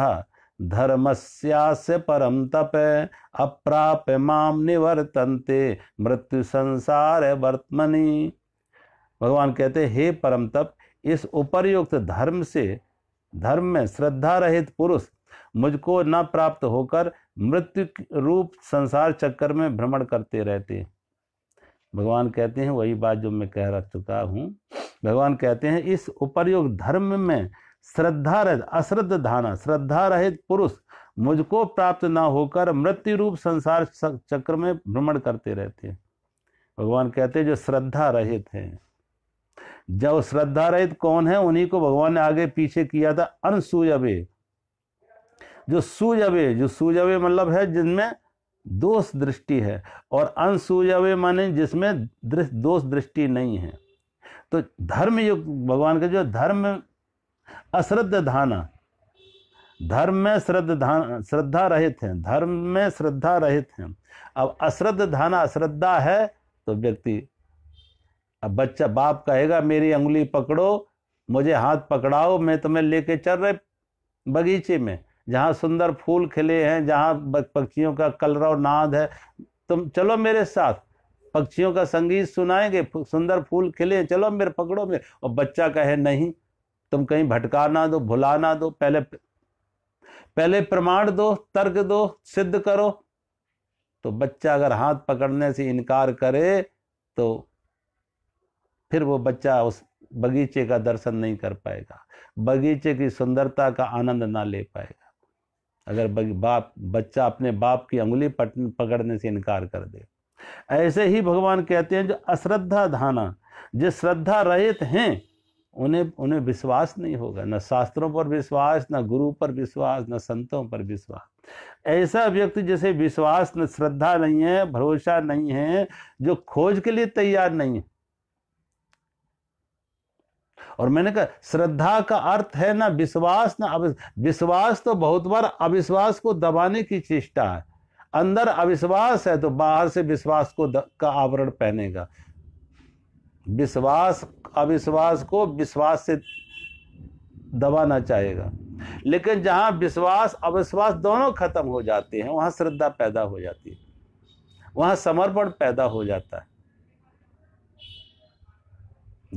धर्मस्यास्य परम तप अप्राप्य माम निवर्तन्ते मृत्यु संसार वर्तमनि भगवान कहते हे परम तप इस उपर्युक्त धर्म से धर्म में श्रद्धा रहित पुरुष मुझको न प्राप्त होकर मृत्यु रूप संसार चक्कर में भ्रमण करते रहते भगवान कहते हैं वही बात जो मैं कह रख चुका हूँ भगवान कहते हैं इस उपरयुक्त धर्म में श्रद्धा रहित अश्रद्ध धाना श्रद्धा रहित पुरुष मुझको प्राप्त न होकर मृत्यु रूप संसार चक्र में भ्रमण करते रहते हैं भगवान कहते हैं जो श्रद्धा रहित हैं जब श्रद्धा रहित कौन है उन्हीं को भगवान ने आगे पीछे किया था अनसूजबे जो सूजबे जो सूजबे मतलब है जिनमें दोष दृष्टि है और अनसूजबे माने जिसमें दोष दृष्टि नहीं है तो धर्म युग भगवान के जो धर्म अश्रद्ध धाना धर्म में श्रद्धा श्रद्धा रहित हैं धर्म में श्रद्धा रहित हैं अब अश्रद्ध धाना अश्रद्धा है तो व्यक्ति अब बच्चा बाप कहेगा मेरी उंगली पकड़ो मुझे हाथ पकड़ाओ मैं तुम्हें लेके चल रहे बगीचे में जहाँ सुंदर फूल खिले हैं जहाँ पक्षियों का कलरव नाद है तुम चलो मेरे साथ पक्षियों का संगीत सुनाएंगे सुंदर फूल खिले चलो मेरे पकड़ो मेरे और बच्चा कहे नहीं तुम कहीं भटका ना दो भुला ना दो पहले पहले प्रमाण दो तर्क दो सिद्ध करो तो बच्चा अगर हाथ पकड़ने से इनकार करे तो फिर वो बच्चा उस बगीचे का दर्शन नहीं कर पाएगा बगीचे की सुंदरता का आनंद ना ले पाएगा अगर बाप बच्चा अपने बाप की उंगली पकड़ने से इनकार कर दे ऐसे ही भगवान कहते हैं जो अश्रद्धा धाना जो श्रद्धा रहित हैं उन्हें उन्हें विश्वास नहीं होगा न शास्त्रों पर विश्वास न गुरु पर विश्वास न संतों पर विश्वास ऐसा व्यक्ति जैसे विश्वास न श्रद्धा नहीं है भरोसा नहीं है जो खोज के लिए तैयार नहीं है और मैंने कहा श्रद्धा का अर्थ है ना विश्वास ना विश्वास तो बहुत बार अविश्वास को दबाने की चेष्टा है अंदर अविश्वास है तो बाहर से विश्वास को द, का आवरण पहनेगा विश्वास अविश्वास को विश्वास से दबाना चाहेगा लेकिन जहाँ विश्वास अविश्वास दोनों खत्म हो जाते हैं वहाँ श्रद्धा पैदा हो जाती है वहाँ समर्पण पैदा हो जाता है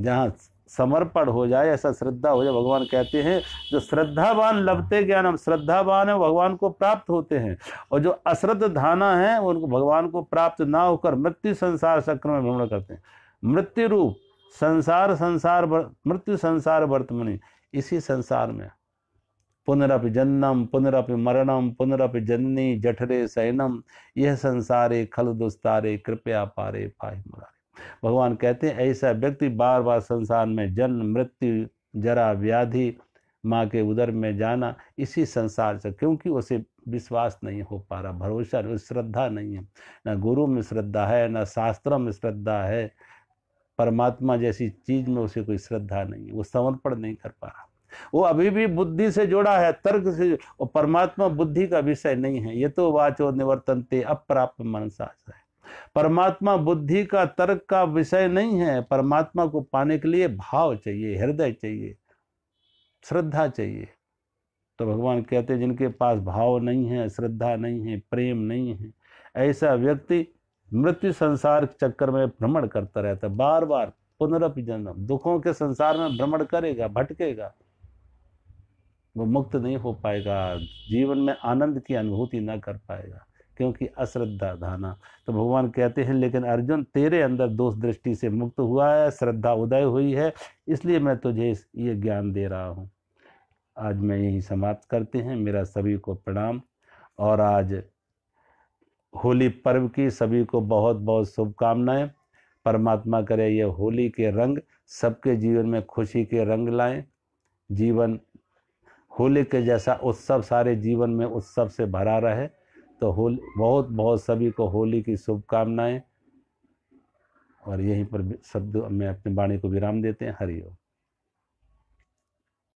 जहाँ समर्पण हो जाए ऐसा श्रद्धा हो जाए भगवान कहते हैं जो श्रद्धावान लभते ज्ञान हम श्रद्धावान है भगवान को प्राप्त होते हैं और जो अश्रद्धाना है उनको भगवान को प्राप्त ना होकर मृत्यु संसार चक्र में भ्रमण करते हैं मृत्यु रूप संसार संसार मृत्यु संसार वर्तमनी इसी संसार में पुनरपि जन्म पुनरपि मरणम पुनरपि जननी जठरे सैनम यह संसारे खल दुस्तारे कृपया पारे पाई मुरारे भगवान कहते हैं ऐसा व्यक्ति बार बार संसार में जन्म मृत्यु जरा व्याधि माँ के उदर में जाना इसी संसार से क्योंकि उसे विश्वास नहीं हो पा रहा भरोसा नहीं श्रद्धा नहीं है ना गुरु में श्रद्धा है ना शास्त्र में श्रद्धा है परमात्मा जैसी चीज में उसे कोई श्रद्धा नहीं है वो समर्पण नहीं कर पा रहा वो अभी भी बुद्धि से जुड़ा है तर्क से और परमात्मा बुद्धि का विषय नहीं है ये तो वाचो निवर्तनते अप्राप्त मनसास है परमात्मा बुद्धि का तर्क का विषय नहीं है परमात्मा को पाने के लिए भाव चाहिए हृदय चाहिए श्रद्धा चाहिए तो भगवान कहते हैं जिनके पास भाव नहीं है श्रद्धा नहीं है प्रेम नहीं है ऐसा व्यक्ति मृत्यु संसार चक्कर में भ्रमण करता रहता है बार बार पुनरअपि जन्म दुखों के संसार में भ्रमण करेगा भटकेगा वो मुक्त नहीं हो पाएगा जीवन में आनंद की अनुभूति ना कर पाएगा क्योंकि अश्रद्धा धाना तो भगवान कहते हैं लेकिन अर्जुन तेरे अंदर दोष दृष्टि से मुक्त हुआ है श्रद्धा उदय हुई है इसलिए मैं तुझे ये ज्ञान दे रहा हूँ आज मैं यही समाप्त करते हैं मेरा सभी को प्रणाम और आज होली पर्व की सभी को बहुत बहुत शुभकामनाएं परमात्मा करे ये होली के रंग सबके जीवन में खुशी के रंग लाएं जीवन होली के जैसा उत्सव सारे जीवन में उत्सव से भरा रहे तो होली बहुत बहुत सभी को होली की शुभकामनाएं और यहीं पर शब्द में अपनी वाणी को विराम देते हैं हरिओम